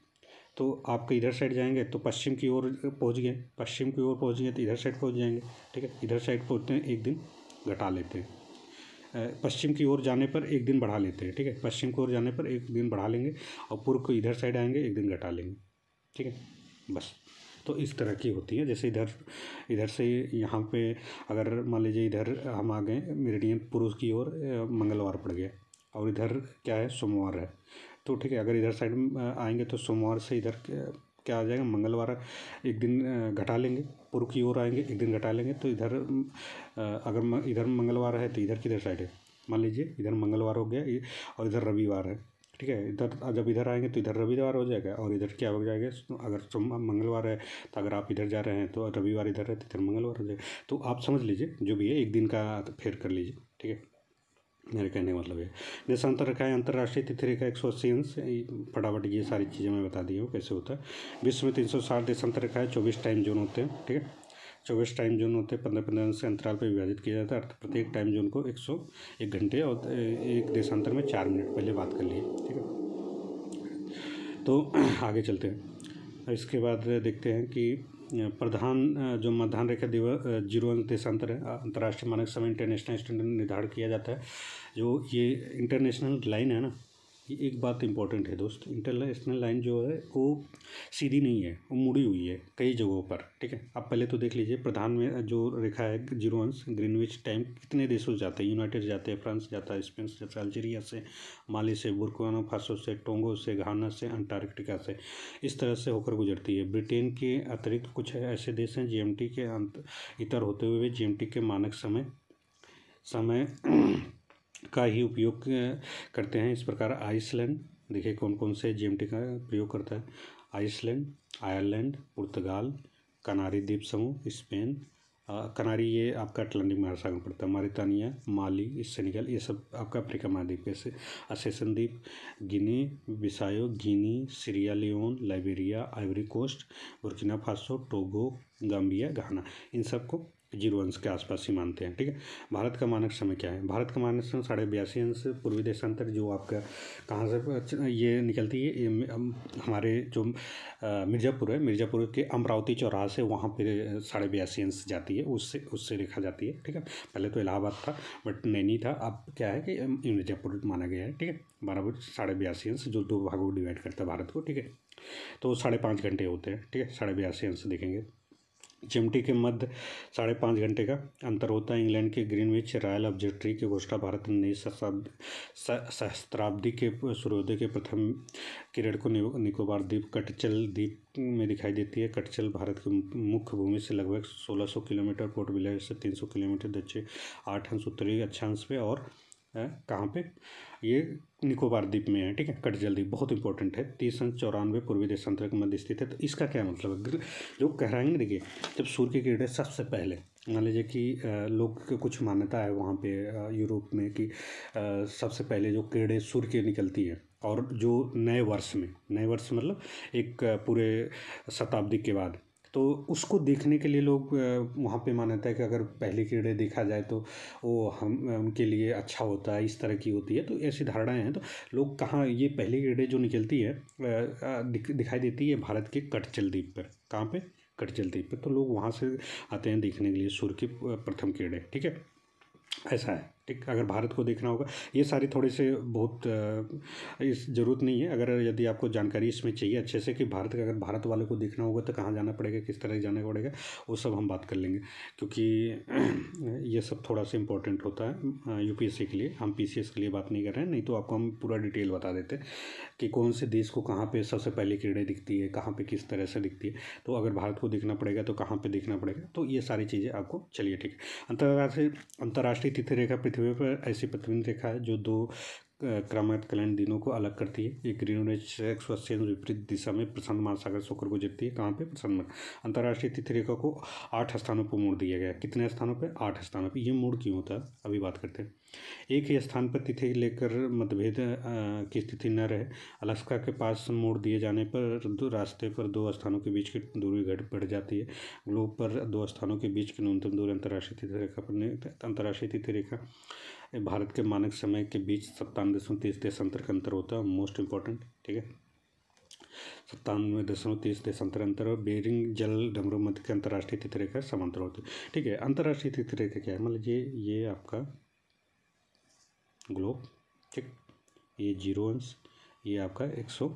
तो आपके इधर साइड जाएंगे तो पश्चिम की ओर पहुँच गए पश्चिम की ओर पहुँच गए तो इधर साइड पहुँच जाएंगे ठीक है इधर साइड पहुँचते हैं एक दिन घटा लेते हैं पश्चिम की ओर जाने पर एक दिन बढ़ा लेते हैं ठीक है पश्चिम की ओर जाने पर एक दिन बढ़ा लेंगे और पूर्व को इधर साइड आएंगे एक दिन घटा लेंगे ठीक है बस तो इस तरह की होती है जैसे इधर इधर से यहाँ पे अगर मान लीजिए इधर हम आ गए मेरिडियन पुरुष की ओर मंगलवार पड़ गया और इधर क्या है सोमवार है तो ठीक है अगर इधर साइड आएंगे तो सोमवार से इधर क्या आ जाएगा मंगलवार एक दिन घटा लेंगे पूर्व की ओर आएंगे एक दिन घटा लेंगे तो इधर अगर इधर मंगलवार है तो इधर किधर साइड है मान लीजिए इधर मंगलवार हो गया और इधर रविवार है ठीक है इधर जब इधर आएंगे तो इधर रविवार हो जाएगा और इधर क्या हो जाएगा अगर मंगलवार है तो अगर आप इधर जा रहे हैं तो रविवार इधर है तो इधर मंगलवार हो जाएगा तो आप समझ लीजिए जो भी है एक दिन का फेर कर लीजिए ठीक है मेरे कहने का मतलब है देशांतर रेखा है अंतर्राष्ट्रीय तिथि रेखा एक सौ अस्सी अंश फटाफट ये सारी चीज़ें मैं बता दी हूँ कैसे होता है विश्व में तीन सौ साठ देशांतर रेखा है चौबीस टाइम जोन होते हैं ठीक है चौबीस टाइम जोन होते हैं पंद्रह पंद्रह अंश के अंतराल पर विभाजित किया जाता है अर्थात प्रत्येक टाइम जोन को एक सौ एक घंटे और एक देशांतर में चार मिनट पहले बात कर लिए ठीक है तो आगे चलते हैं इसके बाद देखते हैं कि प्रधान जो मध्यान्ह रेखा दिवस जीरो देशांतर है अंतर्राष्ट्रीय मानक समय इंटरनेशनल स्टैंडर्ड निर्धारित किया जाता है जो ये इंटरनेशनल लाइन है ना ये एक बात इम्पॉर्टेंट है दोस्त इंटरनेशनल लाइन जो है वो सीधी नहीं है वो मुड़ी हुई है कई जगहों पर ठीक है आप पहले तो देख लीजिए प्रधान में जो रेखा है जीरो अंश ग्रीनविच टाइम कितने देशों से जाते हैं यूनाइटेड जाते हैं फ्रांस जाता है स्पेन से जाता है अल्जीरिया से माली से बुरकाना फासो से टोंगो से घाना से अंटार्कटिका से इस तरह से होकर गुजरती है ब्रिटेन के अतिरिक्त कुछ ऐसे देश हैं जी के अंत इतर होते हुए जी के मानक समय समय का ही उपयोग करते हैं इस प्रकार आइसलैंड देखिए कौन कौन से जीएमटी का प्रयोग करता है आइसलैंड आयरलैंड पुर्तगाल कनारी द्वीप समूह स्पेन कनारी ये आपका अटलांटिक महासागर में पड़ता है मारितानिया माली सेनेगल ये सब आपका अफ्रीका महाद्वीप से असेसन द्वीप Guinea Bissau Guinea Sierra Leone Liberia Ivory Coast Burkina Faso Togo Gambia Ghana इन सबको जीरो अंश के आसपास ही मानते हैं ठीक है भारत का मानक समय क्या है भारत का मानक समय साढ़े बयासी अंश पूर्वी देशांतर जो आपका कहाँ से अच्छा, ये निकलती है ये हमारे जो मिर्ज़ापुर है मिर्ज़ापुर के अमरावती चौराह से वहाँ पर साढ़े बयासी अंश जाती है उससे उससे रेखा जाती है ठीक है पहले तो इलाहाबाद था बट नैनी था अब क्या है कि मिर्ज़ापुर माना गया है ठीक है बराबर साढ़े बयासी अंश जो दो भागों को डिवाइड करता है भारत को ठीक है तो साढ़े पाँच घंटे होते हैं ठीक है साढ़े बयासी अंश देखेंगे चिमटी के मध्य साढ़े पाँच घंटे का अंतर होता है इंग्लैंड के ग्रीनविच रॉयल ऑब्जेक्ट्री की घोषणा भारत ने नई सहस्त्राब्दी के सूर्योदय के प्रथम किरण को निकोबार द्वीप कटचल द्वीप में दिखाई देती है कटचल भारत की मुख्य भूमि से लगभग 1600 किलोमीटर पोर्ट विलियर से 300 किलोमीटर दक्षिण आठ अंश उत्तरी अक्षांश पे और है कहाँ पे ये निकोबार द्वीप में है ठीक है कट जल्दी बहुत इंपॉर्टेंट है तीस सन चौरानवे पूर्वी देशांतर के मध्य स्थित है तो इसका क्या मतलब है जो कह रहे हैं देखिए जब सूर्य की किरणें सबसे पहले मान लीजिए कि लोग कुछ मान्यता है वहाँ पे यूरोप में कि सबसे पहले जो किरणें सूर्य की निकलती हैं और जो नए वर्ष में नए वर्ष मतलब एक पूरे शताब्दी के बाद तो उसको देखने के लिए लोग वहाँ पे मान्यता है कि अगर पहले कीड़े देखा जाए तो वो हम उनके लिए अच्छा होता है इस तरह की होती है तो ऐसी धारणाएं हैं तो लोग कहाँ ये पहले कीड़े जो निकलती है दिखाई देती है भारत के कटचल द्वीप पर कहाँ पे कटचल द्वीप पर तो लोग वहाँ से आते हैं देखने के लिए सूर्य के प्रथम कीड़े ठीक है ऐसा है ठीक अगर भारत को देखना होगा ये सारे थोड़े से बहुत इस ज़रूरत नहीं है अगर यदि आपको जानकारी इसमें चाहिए अच्छे से कि भारत का अगर भारत वाले को देखना होगा तो कहाँ जाना पड़ेगा किस तरह जाना पड़ेगा वो सब हम बात कर लेंगे क्योंकि ये सब थोड़ा सा इम्पोर्टेंट होता है यूपीएससी के लिए हम पी के लिए बात नहीं कर रहे हैं नहीं तो आपको हम पूरा डिटेल बता देते कि कौन से देश को कहाँ पर सबसे पहले किरणें दिखती है कहाँ पर किस तरह से दिखती है तो अगर भारत को देखना पड़ेगा तो कहाँ पर देखना पड़ेगा तो ये सारी चीज़ें आपको चलिए ठीक है अंतर्राष्ट्रीय अंतर्राष्ट्रीय तिथि रेखा पृथ्वी पृथ्वी पर ऐसी प्रतिबिंब देखा है जो दो क्रमांकलन दिनों को अलग करती है एक ग्रीन ने सौ विपरीत दिशा में प्रसन्न महासागर शुक्र को जीतती है कहाँ पे प्रसन्न में अंतर्राष्ट्रीय तिथि रेखा को आठ स्थानों पर मोड़ दिया गया कितने स्थानों पर आठ स्थानों पर ये मोड़ क्यों होता है अभी बात करते हैं एक ही स्थान पर तिथि लेकर मतभेद की स्थिति न रहे अलास्का के पास मोड़ दिए जाने पर दो रास्ते पर दो स्थानों के बीच की दूरी घट बढ़ जाती है ग्लोब पर दो स्थानों के बीच की न्यूनतम दूरी अंतर्राष्ट्रीय तिथि रेखा पर अंतर्राष्ट्रीय तिथि रेखा भारत के मानक समय के बीच सत्तानवे दशमलव तीस देशांतर का अंतर होता है मोस्ट इम्पॉर्टेंट ठीक है सत्तानवे दशमलव तीस देश अंतर और बेरिंग जल डमरू मध्य के अंतर्राष्ट्रीय तिथि रेखा समांतर होती है ठीक है अंतर्राष्ट्रीय तिथि रेखा क्या है मान लीजिए ये आपका ग्लोब ठीक ये जीरो अंश ये आपका एक सौ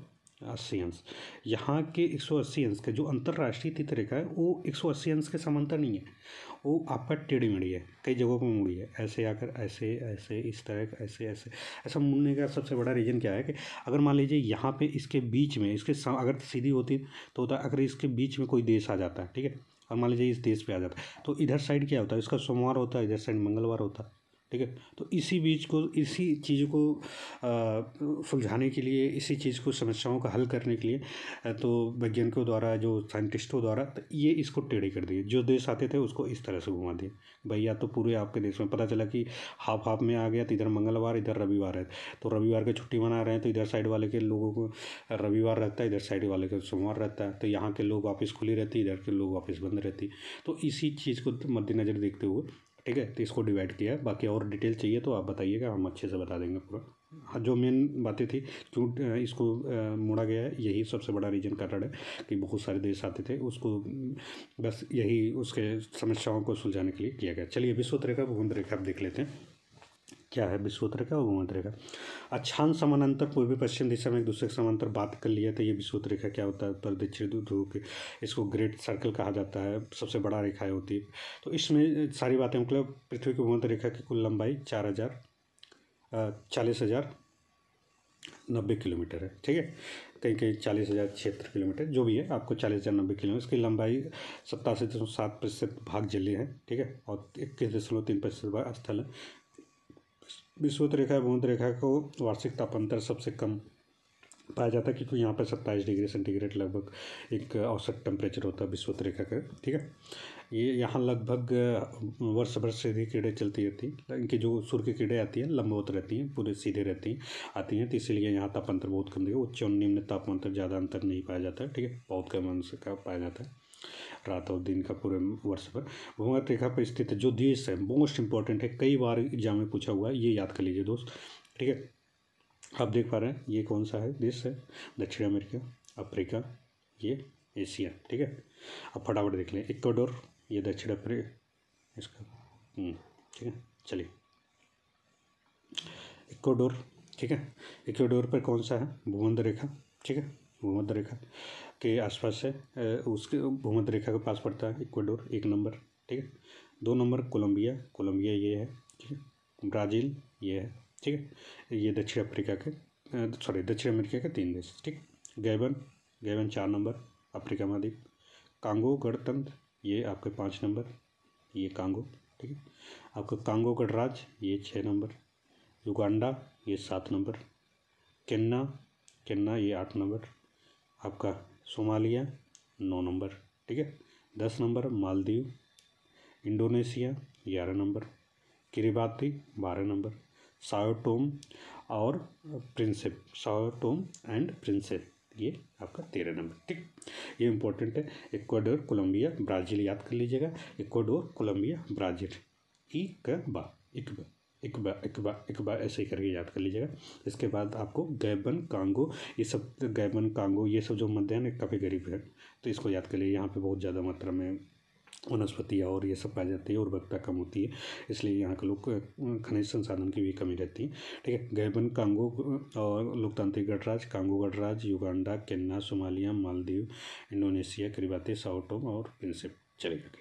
अस्सी अंश यहाँ के एक सौ अस्सी अंश का जो अंतर्राष्ट्रीय तिथि का है वो एक सौ अस्सी अंश के समांतर नहीं है वो आपका टेढ़ी मेढ़ी है कई जगहों पर मुड़ी है ऐसे आकर ऐसे ऐसे इस तरह ऐसे ऐसे ऐसा मुड़ने का सबसे बड़ा रीज़न क्या है कि अगर मान लीजिए यहाँ पे इसके बीच में इसके अगर सीधी होती तो होता अगर इसके बीच में कोई देश आ जाता है ठीक है और मान लीजिए इस देश पर आ जाता है तो इधर साइड क्या होता है इसका सोमवार होता है इधर साइड मंगलवार होता है ठीक है तो इसी बीच को इसी चीज़ को सुलझाने के लिए इसी चीज़ को समस्याओं का हल करने के लिए तो वैज्ञानिकों द्वारा जो साइंटिस्टों द्वारा तो ये इसको टेढ़े कर दिए जो देश आते थे उसको इस तरह से घुमा दिए भाई या तो पूरे आपके देश में पता चला कि हाफ हाफ में आ गया तो इधर मंगलवार इधर रविवार है तो रविवार की छुट्टी मना रहे हैं तो इधर साइड वाले के लोगों को रविवार रहता है इधर साइड वाले का सोमवार रहता है तो यहाँ के लोग ऑफिस खुली रहती है इधर के लोग ऑफिस बंद रहती तो इसी चीज़ को मद्देनज़र देखते हुए ठीक है तो इसको डिवाइड किया है बाकी और डिटेल चाहिए तो आप बताइएगा हम अच्छे से बता देंगे पूरा हाँ जो मेन बातें थी क्यों इसको मोड़ा गया है यही सबसे बड़ा रीज़न कारण है कि बहुत सारे देश आते थे उसको बस यही उसके समस्याओं को सुलझाने के लिए किया गया चलिए विश्व रेखा भूमध रेखा आप देख लेते हैं क्या है विश्वोत्तर का भूमध्य रेखा अच्छान समानांतर पूर्वी पश्चिम दिशा में एक दूसरे के समानांतर बात कर लिया तो ये विश्वोत्तर रेखा क्या होता है पर दक्षिण ध्रुव के इसको ग्रेट सर्कल कहा जाता है सबसे बड़ा रेखाएँ होती है तो इसमें सारी बातें मतलब पृथ्वी की भूमध्य रेखा की कुल लंबाई चार हज़ार चालीस हज़ार नब्बे किलोमीटर है ठीक है कहीं कहीं चालीस हज़ार छिहत्तर किलोमीटर जो भी है आपको चालीस हज़ार नब्बे किलोमीटर इसकी लंबाई सत्तासी दशमलव सात प्रतिशत भाग जलीय है ठीक है और इक्कीस दशमलव तीन प्रतिशत भाग स्थल है विश्वत रेखा भूमध रेखा को वार्षिक तापांतर सबसे कम पाया जाता है क्योंकि यहाँ पर सत्ताईस डिग्री सेंटीग्रेड लगभग एक औसत टेम्परेचर होता है विश्वत रेखा का ठीक है ये यहाँ लगभग वर्ष भर से भी कीड़े चलती रहती हैं कि जो सूर्य की कीड़े आती हैं लंबवत रहती हैं पूरे सीधे रहती हैं आती हैं तो इसीलिए यहाँ तापांतर बहुत कम दिखेगा उच्च और निम्न तापांतर ज़्यादा अंतर नहीं पाया जाता है ठीक है बहुत कम अंश का पाया जाता है रात और दिन का पूरे वर्ष पर भूमध्य रेखा पर स्थित जो देश है मोस्ट इंपॉर्टेंट है कई बार एग्जाम में पूछा हुआ है ये याद कर लीजिए दोस्त ठीक है आप देख पा रहे हैं ये कौन सा है देश है दक्षिण अमेरिका अफ्रीका ये एशिया ठीक है अब फटाफट देख लें इक्वाडोर ये दक्षिण अफ्रीका इसका हम्म, ठीक है चलिए इक्वाडोर ठीक है इक्वाडोर पर कौन सा है भूमध्य रेखा ठीक है भूमध्य रेखा के आसपास है उसके भूमध्य रेखा के पास पड़ता है इक्वाडोर एक नंबर ठीक है दो नंबर कोलंबिया कोलंबिया ये है ठीक है ब्राज़ील ये है ठीक है ये दक्षिण अफ्रीका के सॉरी दक्षिण अमेरिका के तीन देश ठीक गैबन गैबन चार नंबर अफ्रीका महाद्वीप कांगो गणतंत्र ये आपके पाँच नंबर ये कांगो ठीक है आपका कांगो गणराज ये छः नंबर युगांडा ये सात नंबर केन्ना केन्ना ये आठ नंबर आपका सोमालिया नौ नंबर ठीक है दस नंबर मालदीव इंडोनेशिया ग्यारह नंबर किरिबाती बारह नंबर सायोटोम और प्रिंसेप सायोटोम एंड प्रिंसेप ये आपका तेरह नंबर ठीक ये इंपॉर्टेंट है इक्वाडोर कोलंबिया ब्राज़ील याद कर लीजिएगा इक्वाडोर कोलंबिया ब्राज़ील ई बा इकबा एक बार एक बार एक बार ऐसे ही करके याद कर लीजिएगा इसके बाद आपको गैबन कांगो ये सब गैबन कांगो ये सब जो मध्य है काफ़ी गरीब है तो इसको याद कर लीजिए यहाँ पे बहुत ज़्यादा मात्रा में वनस्पति और ये सब पाई जाती है उर्वरकता कम होती है इसलिए यहाँ के लोग खनिज संसाधन की भी कमी रहती है ठीक है गैबन कांगो और लोकतांत्रिक गणराज कांगो गणराज Uganda Kenya Somalia Maldives Indonesia Kiribati Sao Tome और प्रिंसिप चलेगा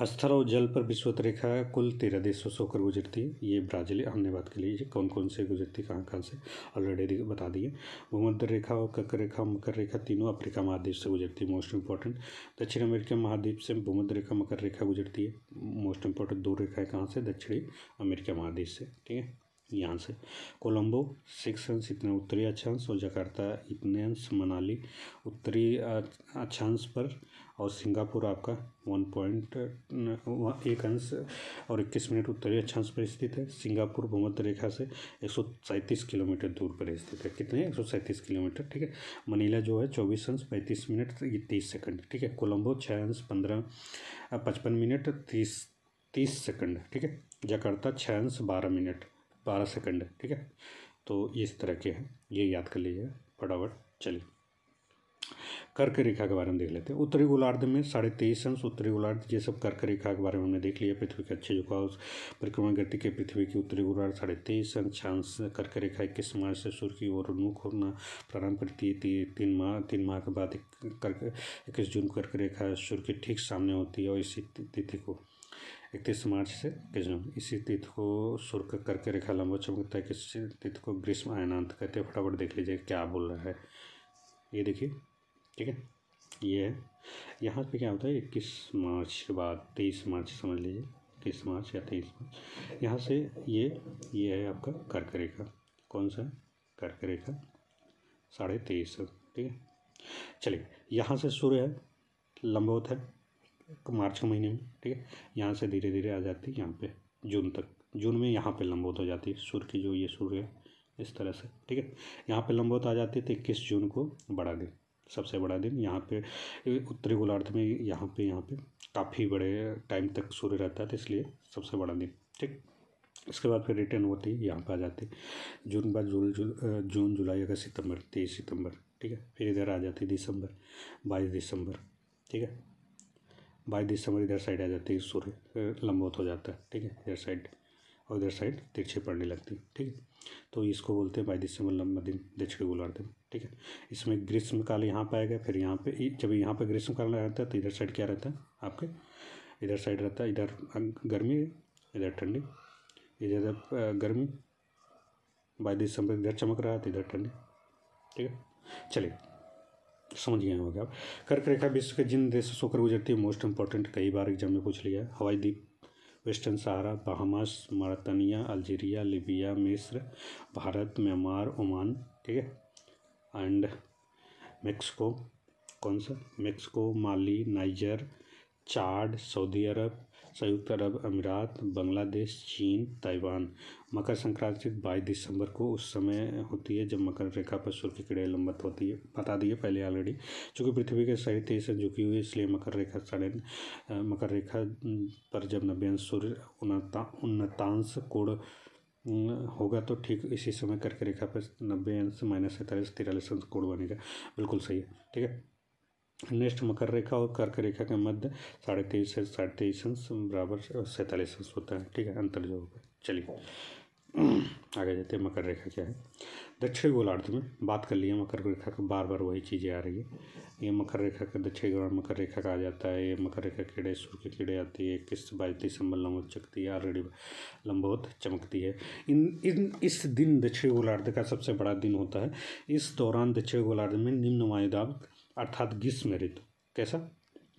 अस्थर और जल पर विश्वत रेखा कुल तेरह देशों से होकर गुजरती है ये ब्राजील हमने बात कर ली कौन कौन से गुजरती कहाँ कहाँ से ऑलरेडी बता दिए भूमध्य रेखा और कक्कर रेखा मकर रेखा तीनों अफ्रीका महाद्वीप से गुजरती है मोस्ट इंपॉर्टेंट दक्षिण अमेरिका महाद्वीप से भूमध्य रेखा मकर रेखा गुजरती है मोस्ट इंपॉर्टेंट दो रेखा है कहाँ से दक्षिणी अमेरिका महाद्वीप से ठीक है यहाँ से कोलंबो सिक्स अंश इतना उत्तरी अक्षांश और जकार्ता इतने अंश मनाली उत्तरी अक्षांश पर और सिंगापुर आपका वन पॉइंट एक अंश और इक्कीस मिनट उत्तरी अक्षांश पर स्थित है सिंगापुर भूमध्य रेखा से एक सौ सैंतीस किलोमीटर दूर पर स्थित है कितने एक सौ सैंतीस किलोमीटर ठीक है मनीला जो है चौबीस अंश पैंतीस मिनट ये तीस सेकंड ठीक है कोलंबो छः अंश पंद्रह पचपन मिनट तीस तीस सेकंड ठीक है जकार्ता छः अंश बारह मिनट बारह सेकंड ठीक है तो इस तरह के हैं ये याद कर लीजिए फटाफट चलिए कर्क रेखा के बारे में देख लेते हैं उत्तरी गोलार्ध में साढ़े तेईस अंश उत्तरी गोलार्ध ये सब कर्क रेखा के बारे में हमने देख लिया पृथ्वी के अच्छे झुकाव परिक्रमा गति के पृथ्वी की उत्तरी गोलार्ध साढ़े तेईस अंश अंश कर्क रेखा इक्कीस मार्च से सूर्य की ओर उन्मुख होना प्रारंभ करती है ती, तीन माह तीन माह के बाद कर्क इक्कीस जून कर्क रेखा सूर्य के ठीक सामने होती है और इसी तिथि को इकतीस मार्च से इक्कीस जून इसी तिथि को सूर्य कर्क रेखा लंबा चमकता है किसी तिथि को ग्रीष्म आयनांत कहते हैं फटाफट देख लीजिए क्या बोल रहा है ये देखिए ठीक है ये है यहाँ पे क्या होता है इक्कीस मार्च के बाद तेईस मार्च समझ लीजिए इक्कीस मार्च या तेईस मार्च यहाँ से ये ये है आपका कर्क रेखा कौन सा कर्क रेखा साढ़े तेईस ठीक है चलिए यहाँ से सूर्य है लंबवत है मार्च के महीने में ठीक है यहाँ से धीरे धीरे आ जाती है यहाँ पे जून तक जून में यहाँ पे लंबवत हो जाती है सूर्य की जो ये सूर्य है इस तरह से ठीक है यहाँ पे लंबवत आ जाती है तो इक्कीस जून को बड़ा दिन सबसे बड़ा दिन यहाँ पे उत्तरी गोलार्ध में यहाँ पे यहाँ पे काफ़ी बड़े टाइम तक सूर्य रहता था तो इसलिए सबसे बड़ा दिन ठीक इसके बाद फिर रिटर्न होती है यहाँ पर आ जाती जून बाद जून जुल, जून जुलाई अगस्त सितंबर तेईस सितंबर ठीक है फिर इधर आ जाती दिसंबर बाईस दिसंबर ठीक है बाईस दिसंबर इधर साइड आ जाती है सूर्य लंबोत हो जाता है ठीक है इधर साइड और इधर साइड तिरछे पड़ने लगती ठीक है तो इसको बोलते हैं बाइदिस्यमल लंबदिन दक्षिण गोलार्धन ठीक है इसमें ग्रीष्मकाल यहाँ पर आएगा फिर यहाँ पे जब यहाँ पे ग्रीष्मकाल रहता है तो इधर साइड क्या रहता है आपके इधर साइड रहता है इधर अं, गर्मी इधर ठंडी इधर गर्मी दिसंबर इधर चमक रहा है तो इधर ठंडी ठीक है चलिए समझ गए होगा आप कर्क रेखा विश्व के जिन देशों से होकर गुजरती है मोस्ट इंपॉर्टेंट कई बार एग्जाम में पूछ लिया है हवाई द्वीप Western Sahara Bahamas Mauritania Algeria Libya मिस्र भारत म्यांमार ओमान ठीक है एंड मेक्सिको कौन सा Mexico Mali Niger Chad Saudi Arab संयुक्त अरब अमीरात बांग्लादेश चीन ताइवान मकर संक्रांति बाईस दिसंबर को उस समय होती है जब मकर रेखा पर सूर्य की किरणें लंबत होती है बता दिए पहले ऑलरेडी चूँकि पृथ्वी के सही तेईस से झुकी हुई है इसलिए मकर रेखा साढ़े मकर रेखा पर जब नब्बे अंश सूर्य उनता उन्नतांश कोण होगा तो ठीक इसी समय करके रेखा पर नब्बे अंश माइनस सैंतालीस तिरालीस अंश कोण बनेगा बिल्कुल सही है ठीक है नेक्स्ट मकर रेखा और कर्क रेखा के मध्य साढ़े तेईस से साढ़े तेईस अंश बराबर सैंतालीस अंश होता है ठीक है अंतर जो होगा चलिए आगे जाते हैं मकर रेखा क्या है दक्षिण गोलार्ध में बात कर लिया मकर रेखा का बार बार वही चीज़ें आ रही है ये मकर रेखा का दक्षिण गोलार्ध मकर रेखा का आ जाता है ये मकर रेखा कीड़े सूर्य के कीड़े आती है किस बाईस दिसंबर लंबोत चकती है ऑलरेडी लंबोत चमकती है इन इन इस दिन दक्षिण गोलार्ध का सबसे बड़ा दिन होता है इस दौरान दक्षिण गोलार्ध में निम्न वायुदाब अर्थात ग्रीष्म ऋतु कैसा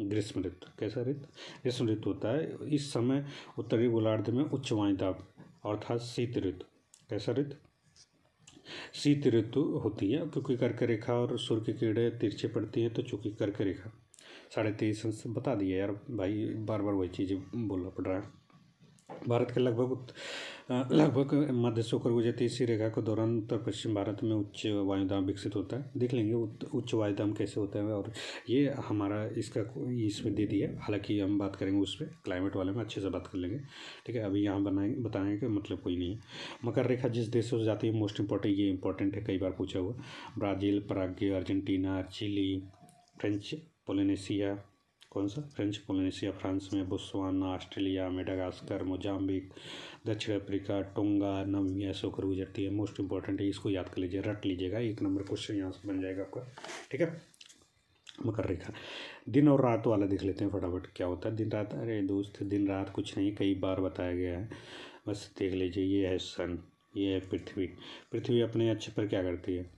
ग्रीष्म ऋतु कैसा ऋतु ग्रीष्म ऋतु होता है इस समय उत्तरी गोलार्ध में उच्च वायुदाब अर्थात शीत ऋतु कैसा ऋतु शीत ऋतु होती है क्योंकि कर्क रेखा और सूर्य के कीड़े तिरछे पड़ती हैं तो चूंकि कर्क रेखा साढ़े तेईस बता दिया यार भाई बार बार वही चीज़ें बोलना पड़ रहा है भारत के लगभग लगभग मध्य शुक्र गुजरती इसी रेखा के दौरान उत्तर पश्चिम भारत में उच्च वायुदाम विकसित होता है देख लेंगे उच्च वायुदाम कैसे होता है और ये हमारा इसका इसमें दे दिया हालांकि हम बात करेंगे उस पर क्लाइमेट वाले में अच्छे से बात कर लेंगे ठीक है अभी यहाँ बनाए बताएंगे कि मतलब कोई नहीं है मकर रेखा जिस देशों से जाती है मोस्ट इंपॉर्टेंट ये इंपॉर्टेंट है कई बार पूछा हुआ Brazil Paraguay Argentina Chile French Polynesia कौन सा फ्रेंच पोलिनेशिया फ्रांस में बुस्वाना ऑस्ट्रेलिया मेडागास्कर मोजाम्बिक दक्षिण अफ्रीका टोंगा नवी ऐसे होकर गुजरती है मोस्ट इंपॉर्टेंट है इसको याद कर लीजिए रट लीजिएगा एक नंबर क्वेश्चन यहाँ से बन जाएगा आपका ठीक है मकर रेखा दिन और रात वाला देख लेते हैं फटाफट क्या होता है दिन रात अरे दोस्त दिन रात कुछ नहीं कई बार बताया गया है बस देख लीजिए ये है सन ये है पृथ्वी पृथ्वी अपने अच्छे पर क्या करती है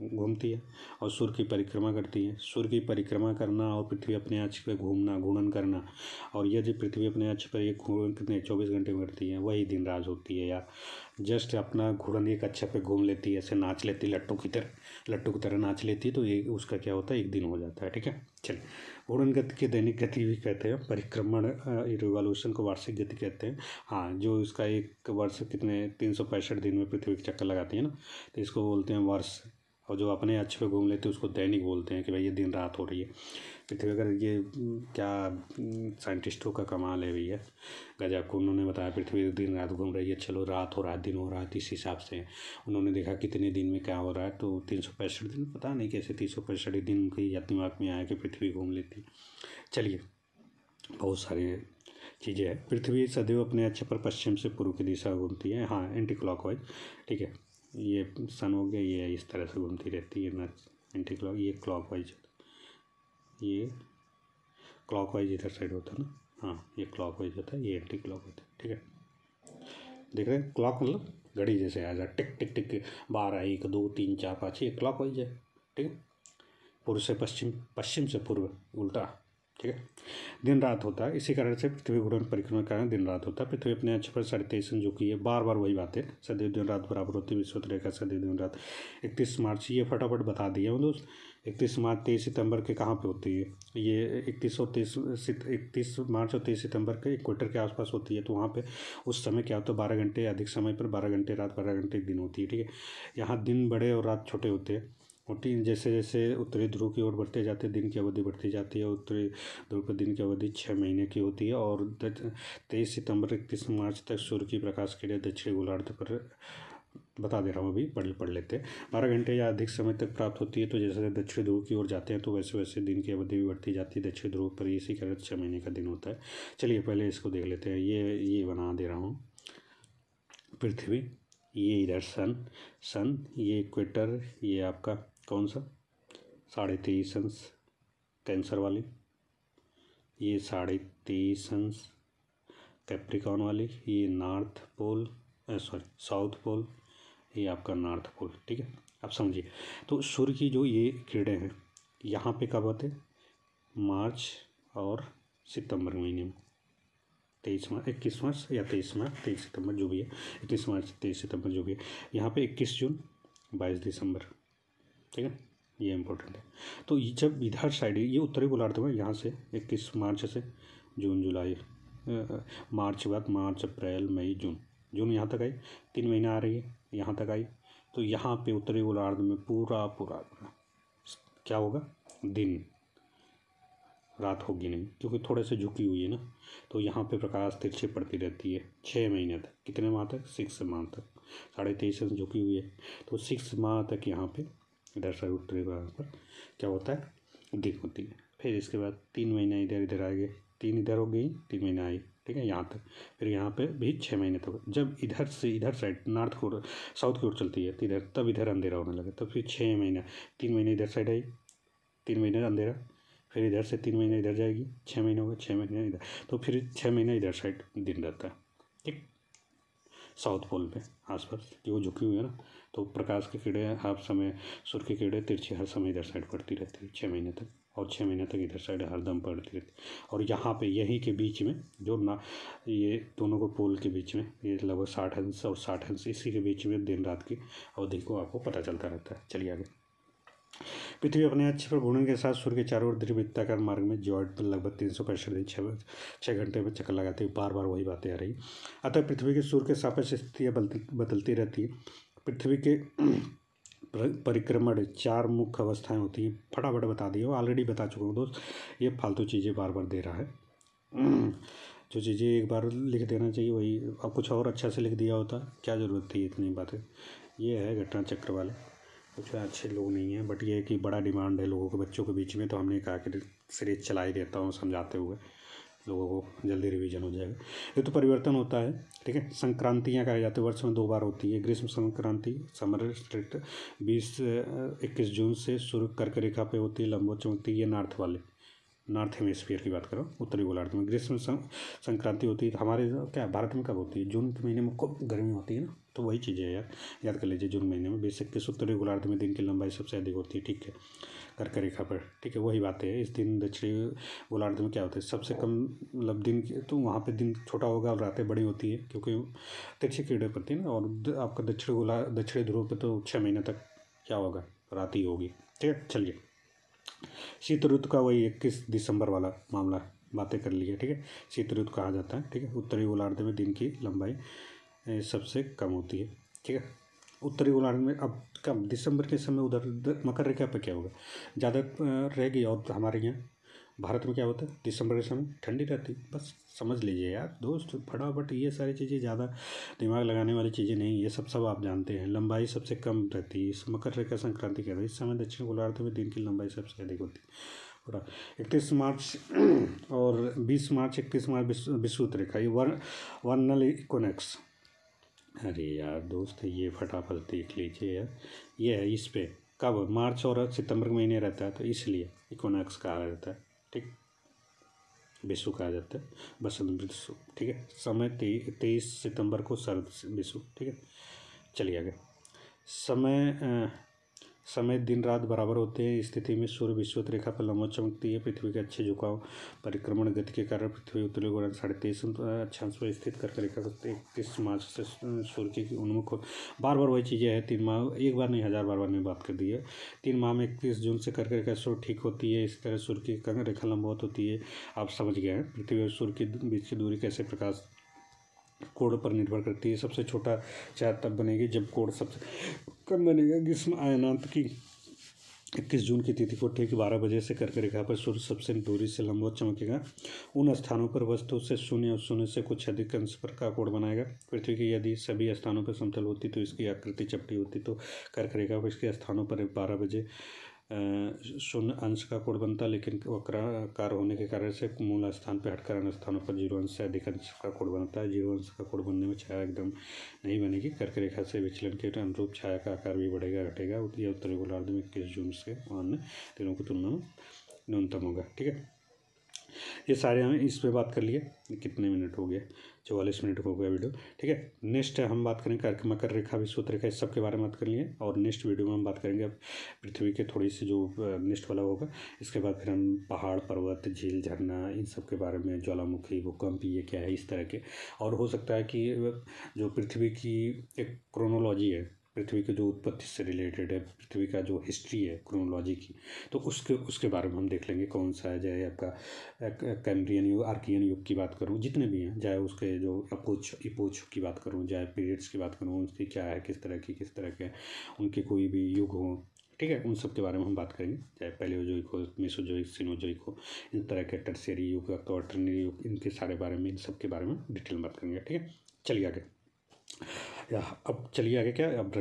घूमती है और सूर्य की परिक्रमा करती है सूर्य की परिक्रमा करना और पृथ्वी अपने अक्ष पर घूमना घूर्णन करना और यदि पृथ्वी अपने अक्ष पर ये घूर्णन कितने चौबीस घंटे में करती है वही दिन राज होती है या जस्ट अपना घूर्णन एक अच्छा पे घूम लेती है ऐसे नाच लेती है लट्टू की तरह लट्टू की तरह नाच लेती है तो ये उसका क्या होता है एक दिन हो जाता है ठीक है चलिए घूर्णन गति के दैनिक गति भी कहते हैं परिक्रमण रिवॉल्यूशन को वार्षिक गति कहते हैं हाँ जो इसका एक वर्ष कितने तीन सौ पैंसठ दिन में पृथ्वी के चक्कर लगाती है ना तो इसको बोलते हैं वर्ष और जो अपने अच्छे पे घूम लेते हैं उसको दैनिक बोलते हैं कि भाई ये दिन रात हो रही है पृथ्वी अगर ये हम्म, क्या हम्म, साइंटिस्टों का कमाल है भैया गजा को उन्होंने बताया पृथ्वी तो दिन रात घूम रही है चलो रात हो रहा है दिन हो रहा है तो इस हिसाब से उन्होंने देखा कितने दिन में क्या हो रहा है तो तीन सौ पैंसठ दिन पता नहीं कैसे तीन सौ पैंसठ दिन की दिमाग में आया कि पृथ्वी घूम लेती चलिए बहुत सारे चीज़ें हैं पृथ्वी सदैव अपने अच्छे पर पश्चिम से पूर्व की दिशा घूमती है हाँ एंटी क्लॉक ठीक है ये सन हो गया ये इस तरह से घूमती रहती है ना एंटी क्लॉक ये क्लॉक वाइज ये क्लॉक वाइज इधर साइड होता है ना हाँ ये क्लॉक वाइज होता है ये एंटी क्लॉक होता है ठीक है देख रहे हैं क्लॉक मतलब घड़ी जैसे आ जाए टिक टिक टिक बारह एक दो तीन चार पाँच ये क्लॉक वाइज है ठीक है पूर्व से पश्चिम पश्चिम से पूर्व उल्टा ठीक है दिन रात होता है इसी कारण से पृथ्वी घूर्णन परिक्रमा के कारण दिन रात होता है पृथ्वी अपने अक्ष पर साढ़े तेईस जो की है बार बार वही बातें सदैव दिन रात बराबर होती है विश्वत रेखा सदैव दिन रात इकतीस मार्च ये फटाफट बता दिए हम दोस्त इकतीस मार्च तेईस सितंबर के कहाँ पे होती है ये इकतीस और तेईस इकतीस मार्च और तेईस सितंबर के इक्वेटर के आसपास होती है तो वहाँ पे उस समय क्या होता है बारह घंटे अधिक समय पर बारह घंटे रात बारह घंटे दिन होती है ठीक है यहाँ दिन बड़े और रात छोटे होते हैं मोटी जैसे जैसे उत्तरी ध्रुव की ओर बढ़ते जाते दिन की अवधि बढ़ती जाती है उत्तरी ध्रुव पर दिन की अवधि छः महीने की होती है और तेईस सितंबर इकतीस मार्च तक सूर्य की प्रकाश के लिए दक्षिण गोलार्ध पर बता दे रहा हूँ अभी पढ़ पढ़ लेते हैं बारह घंटे या अधिक समय तक प्राप्त होती है तो जैसे दक्षिण ध्रुव की ओर जाते हैं तो वैसे वैसे दिन की अवधि भी बढ़ती जाती है दक्षिण ध्रुव पर इसी कारण छः महीने का दिन होता है चलिए पहले इसको देख लेते हैं ये ये बना दे रहा हूँ पृथ्वी ये इधर सन सन ये इक्वेटर ये आपका कौन सा साढ़े तेईस अंश कैंसर वाली ये साढ़े तेईस अंश कैप्रिकॉन वाली ये north pole sorry south pole ये आपका नॉर्थ पोल ठीक है आप समझिए तो सूर्य की जो ये किरणें हैं यहाँ पे कब आते मार्च और सितंबर महीने में तेईस मार्च इक्कीस मार्च या तेईस मार्च तेईस सितंबर जो भी है इक्कीस मार्च तेईस सितंबर जो भी है यहाँ पे इक्कीस जून बाईस दिसंबर ठीक है ये इम्पोर्टेंट है तो जब इधर साइड ये उत्तरी गोलार्ध में यहाँ से इक्कीस मार्च से जून जुलाई मार्च के बाद मार्च अप्रैल मई जून जून यहाँ तक आई तीन महीने आ रही है यहाँ तक आई तो यहाँ पे उत्तरी गोलार्ध में पूरा पूरा क्या होगा दिन रात होगी नहीं क्योंकि थोड़े से झुकी हुई है ना तो यहाँ पे प्रकाश तिरछे पड़ती रहती है छः महीने तक कितने माह तक सिक्स माह तक साढ़े तेईस झुकी हुई है तो सिक्स माह तक यहाँ पे इधर रूट थ्री पर क्या होता है डी होती है फिर इसके बाद तीन महीने इधर इधर गए तीन इधर हो गई तीन महीने आई ठीक है यहाँ तक फिर यहाँ पे भी छः महीने तक जब इधर से इधर साइड नॉर्थ की ओर साउथ की ओर चलती है तो इधर तब इधर अंधेरा होने लगे तब फिर छः महीना तीन महीने इधर साइड आई तीन महीने अंधेरा फिर इधर से तीन महीने इधर जाएगी छः महीने होगा छः महीने इधर तो फिर छः महीने इधर साइड दिन रहता है ठीक साउथ पोल पे आसपास जो झुकी हुई है ना तो प्रकाश के कीड़े हाफ समय सूर्य के कीड़े तिरछी हर समय इधर साइड पड़ती रहती है छः महीने तक और छः महीने तक इधर साइड हरदम पड़ती रहती और यहाँ पे यही के बीच में जो ना ये दोनों को पोल के बीच में ये लगभग साठ अंश और साठ अंश इसी के बीच में दिन रात की अवधि को आपको पता चलता रहता है चलिए आगे पृथ्वी अपने अच्छे पर घूर्णन के साथ सूर्य के चारों ओर द्रिवृत्ताकार मार्ग में जॉर्ड पर लगभग तीन सौ पैंसठ दिन छः छः घंटे में चक्कर लगाते हुए बार बार वही बातें आ रही अतः पृथ्वी के सूर्य के सापेक्ष स्थितियाँ बदलती रहती है पृथ्वी के परिक्रमण चार मुख्य अवस्थाएं होती हैं फटाफट बता दिए ऑलरेडी बता चुका हूँ दोस्त ये फालतू चीज़ें बार बार दे रहा है जो चीज़ें एक बार लिख देना चाहिए वही अब कुछ और अच्छा से लिख दिया होता क्या ज़रूरत थी इतनी बातें ये है घटना चक्र वाले कुछ अच्छे लोग नहीं हैं बट ये कि बड़ा डिमांड है लोगों के बच्चों के बीच में तो हमने कहा कि सीरीज चला ही देता हूँ समझाते हुए लोगों को तो जल्दी रिवीजन हो जाएगा ये तो परिवर्तन होता है ठीक है संक्रांतियाँ कहा जाती है वर्ष में दो बार होती है ग्रीष्म संक्रांति समर स्ट्रिक्ट बीस इक्कीस जून से शुरू कर्क रेखा पे होती है लंबो चौंकती ये नॉर्थ वाले नॉर्थ हेमिस्फीयर की बात करो उत्तरी गोलार्ध में ग्रीष्म संक्रांति होती है तो हमारे क्या भारत में कब होती है जून के महीने में खूब गर्मी होती है ना तो वही चीज़ें यार याद कर लीजिए जून महीने में बेशक के सूत्र गोलार्ध में दिन की लंबाई सबसे अधिक होती है ठीक है कर्क रेखा पर ठीक है वही बात है इस दिन दक्षिणी गोलार्ध में क्या होता है सबसे कम मतलब दिन तो वहाँ पे दिन छोटा होगा और रातें बड़ी होती है क्योंकि तिरछी कीड़े पड़ती है ना और आपका दक्षिण गोला दक्षिणी ध्रुव पर तो छः महीने तक क्या होगा रात ही होगी ठीक है चलिए शीत ऋतु का वही इक्कीस दिसंबर वाला मामला बातें कर लिया ठीक है शीत ऋतु कहा जाता है ठीक है उत्तरी गोलार्ध में दिन की लंबाई सबसे कम होती है ठीक है उत्तरी गोलार्ध में अब कम दिसंबर के समय उधर मकर रेखा पर क्या होगा ज़्यादा रहेगी और हमारे यहाँ भारत में क्या होता है दिसंबर के समय ठंडी रहती बस समझ लीजिए यार दोस्त फटाफट ये सारी चीज़ें ज़्यादा दिमाग लगाने वाली चीज़ें नहीं ये सब सब आप जानते हैं लंबाई सबसे कम रहती है मकर रेखा संक्रांति के इस समय दक्षिण गोलार्ध में दिन की लंबाई सबसे अधिक होती है थोड़ा इकतीस मार्च और बीस मार्च इकतीस मार्च विश्व रेखा ये वन वर्नल इकोनेक्स अरे यार दोस्त ये फटाफट देख लीजिए यार ये है इस पर कब मार्च और सितंबर के महीने रहता है तो इसलिए इकोनॉक्स कहा जाता है ठीक विशु कहा जाता है बसंत विशु ठीक है समय तेईस सितंबर को शरद विशु ठीक है चलिए आगे समय समय दिन रात बराबर होते हैं स्थिति में सूर्य विश्वत रेखा पर लंबा चमकती है पृथ्वी के अच्छे झुकाव परिक्रमण गति के कारण पृथ्वी उत्तरी गोलार्ध साढ़े तेईस अक्षांश पर स्थित करके रेखा हैं इक्कीस मार्च से सूर्य की उन्मुख हो बार बार वही चीज़ें हैं तीन माह एक बार नहीं हज़ार बार बार नहीं बात कर दी है तीन माह में इकतीस जून से कर्क रेखा सूर्य ठीक होती है इस तरह सूर्य की रेखा लंबवत होती है आप समझ गए हैं पृथ्वी और सूर्य के बीच की दूरी कैसे प्रकाश कोड पर निर्भर करती है सबसे छोटा चार तब बनेगी जब कोड सबसे कम बनेगा ग्रीष्म आयनांत की इक्कीस जून की तिथि को ठीक बारह बजे से करके रेखा पर सूर्य सबसे दूरी से लंबवत चमकेगा उन स्थानों पर वस्तु से शून्य और शून्य से कुछ अधिक अंश पर का कोड़ बनाएगा पृथ्वी की यदि सभी स्थानों पर समतल होती तो इसकी आकृति चपटी होती तो कर्क रेखा पर इसके स्थानों पर बारह बजे शून्य अंश का कोण बनता है लेकिन कार होने के कारण से मूल स्थान पर हटकर अन्य स्थानों पर जीरो अंश से अधिक अंश का कोण बनता है जीरो अंश का कोण बनने में छाया एकदम नहीं बनेगी कर्क रेखा से विचलन के अनुरूप छाया का आकार भी बढ़ेगा घटेगा यह उत्तरी गोलार्ध में इक्कीस जून से अन्य दिनों की तुलना में न्यूनतम होगा ठीक है ये सारे हमें इस पर बात कर लिए कितने मिनट हो गए चौवालीस मिनट हो गया वीडियो ठीक है नेक्स्ट हम बात करेंगे कर्क मकर रेखा विश्वत रेखा इस सब के बारे में बात कर लिए और नेक्स्ट वीडियो में हम बात करेंगे पृथ्वी के थोड़ी सी जो नेक्स्ट वाला होगा इसके बाद फिर हम पहाड़ पर्वत झील झरना इन सब के बारे में ज्वालामुखी भूकंप ये क्या है इस तरह के और हो सकता है कि जो पृथ्वी की एक क्रोनोलॉजी है पृथ्वी के जो उत्पत्ति से रिलेटेड है पृथ्वी का जो हिस्ट्री है क्रोनोलॉजी की तो उसके उसके बारे में हम देख लेंगे कौन सा है चाहे आपका कैम्ब्रियन युग आर्कियन युग की बात करूँ जितने भी हैं चाहे उसके जो अपोच इपोच की बात करूँ चाहे पीरियड्स की बात करूँ उसकी क्या है किस तरह की किस तरह के उनके कोई भी युग हो ठीक है उन सब के बारे में हम बात करेंगे चाहे पैलियोजोइक हो मेसोजोइक सिनोजोइक हो इन तरह के टर्सेरी युग क्वार्टरनरी युग इनके सारे बारे में इन सब के बारे में डिटेल बात करेंगे ठीक है चलिए आगे अब चलिए आगे क्या अब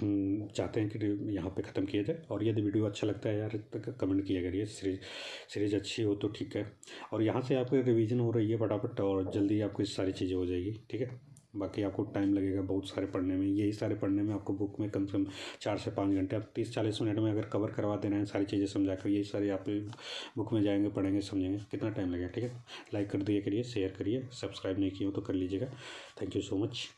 हम चाहते हैं कि यहाँ पे ख़त्म किया जाए और यदि वीडियो अच्छा लगता है यार तो कमेंट किया करिए सीरीज सीरीज अच्छी हो तो ठीक है और यहाँ से आपके रिवीजन हो रही है फटाफट और जल्दी आपको सारी चीज़ें हो जाएगी ठीक है बाकी आपको टाइम लगेगा बहुत सारे पढ़ने में यही सारे पढ़ने में आपको बुक में कम से कम चार से पाँच घंटे आप तीस चालीस मिनट में अगर कवर करवा देना है सारी चीज़ें समझा कर यही सारी आप बुक में जाएंगे पढ़ेंगे समझेंगे कितना टाइम लगेगा ठीक है लाइक कर दिया करिए शेयर करिए सब्सक्राइब नहीं किया हो तो कर लीजिएगा थैंक यू सो मच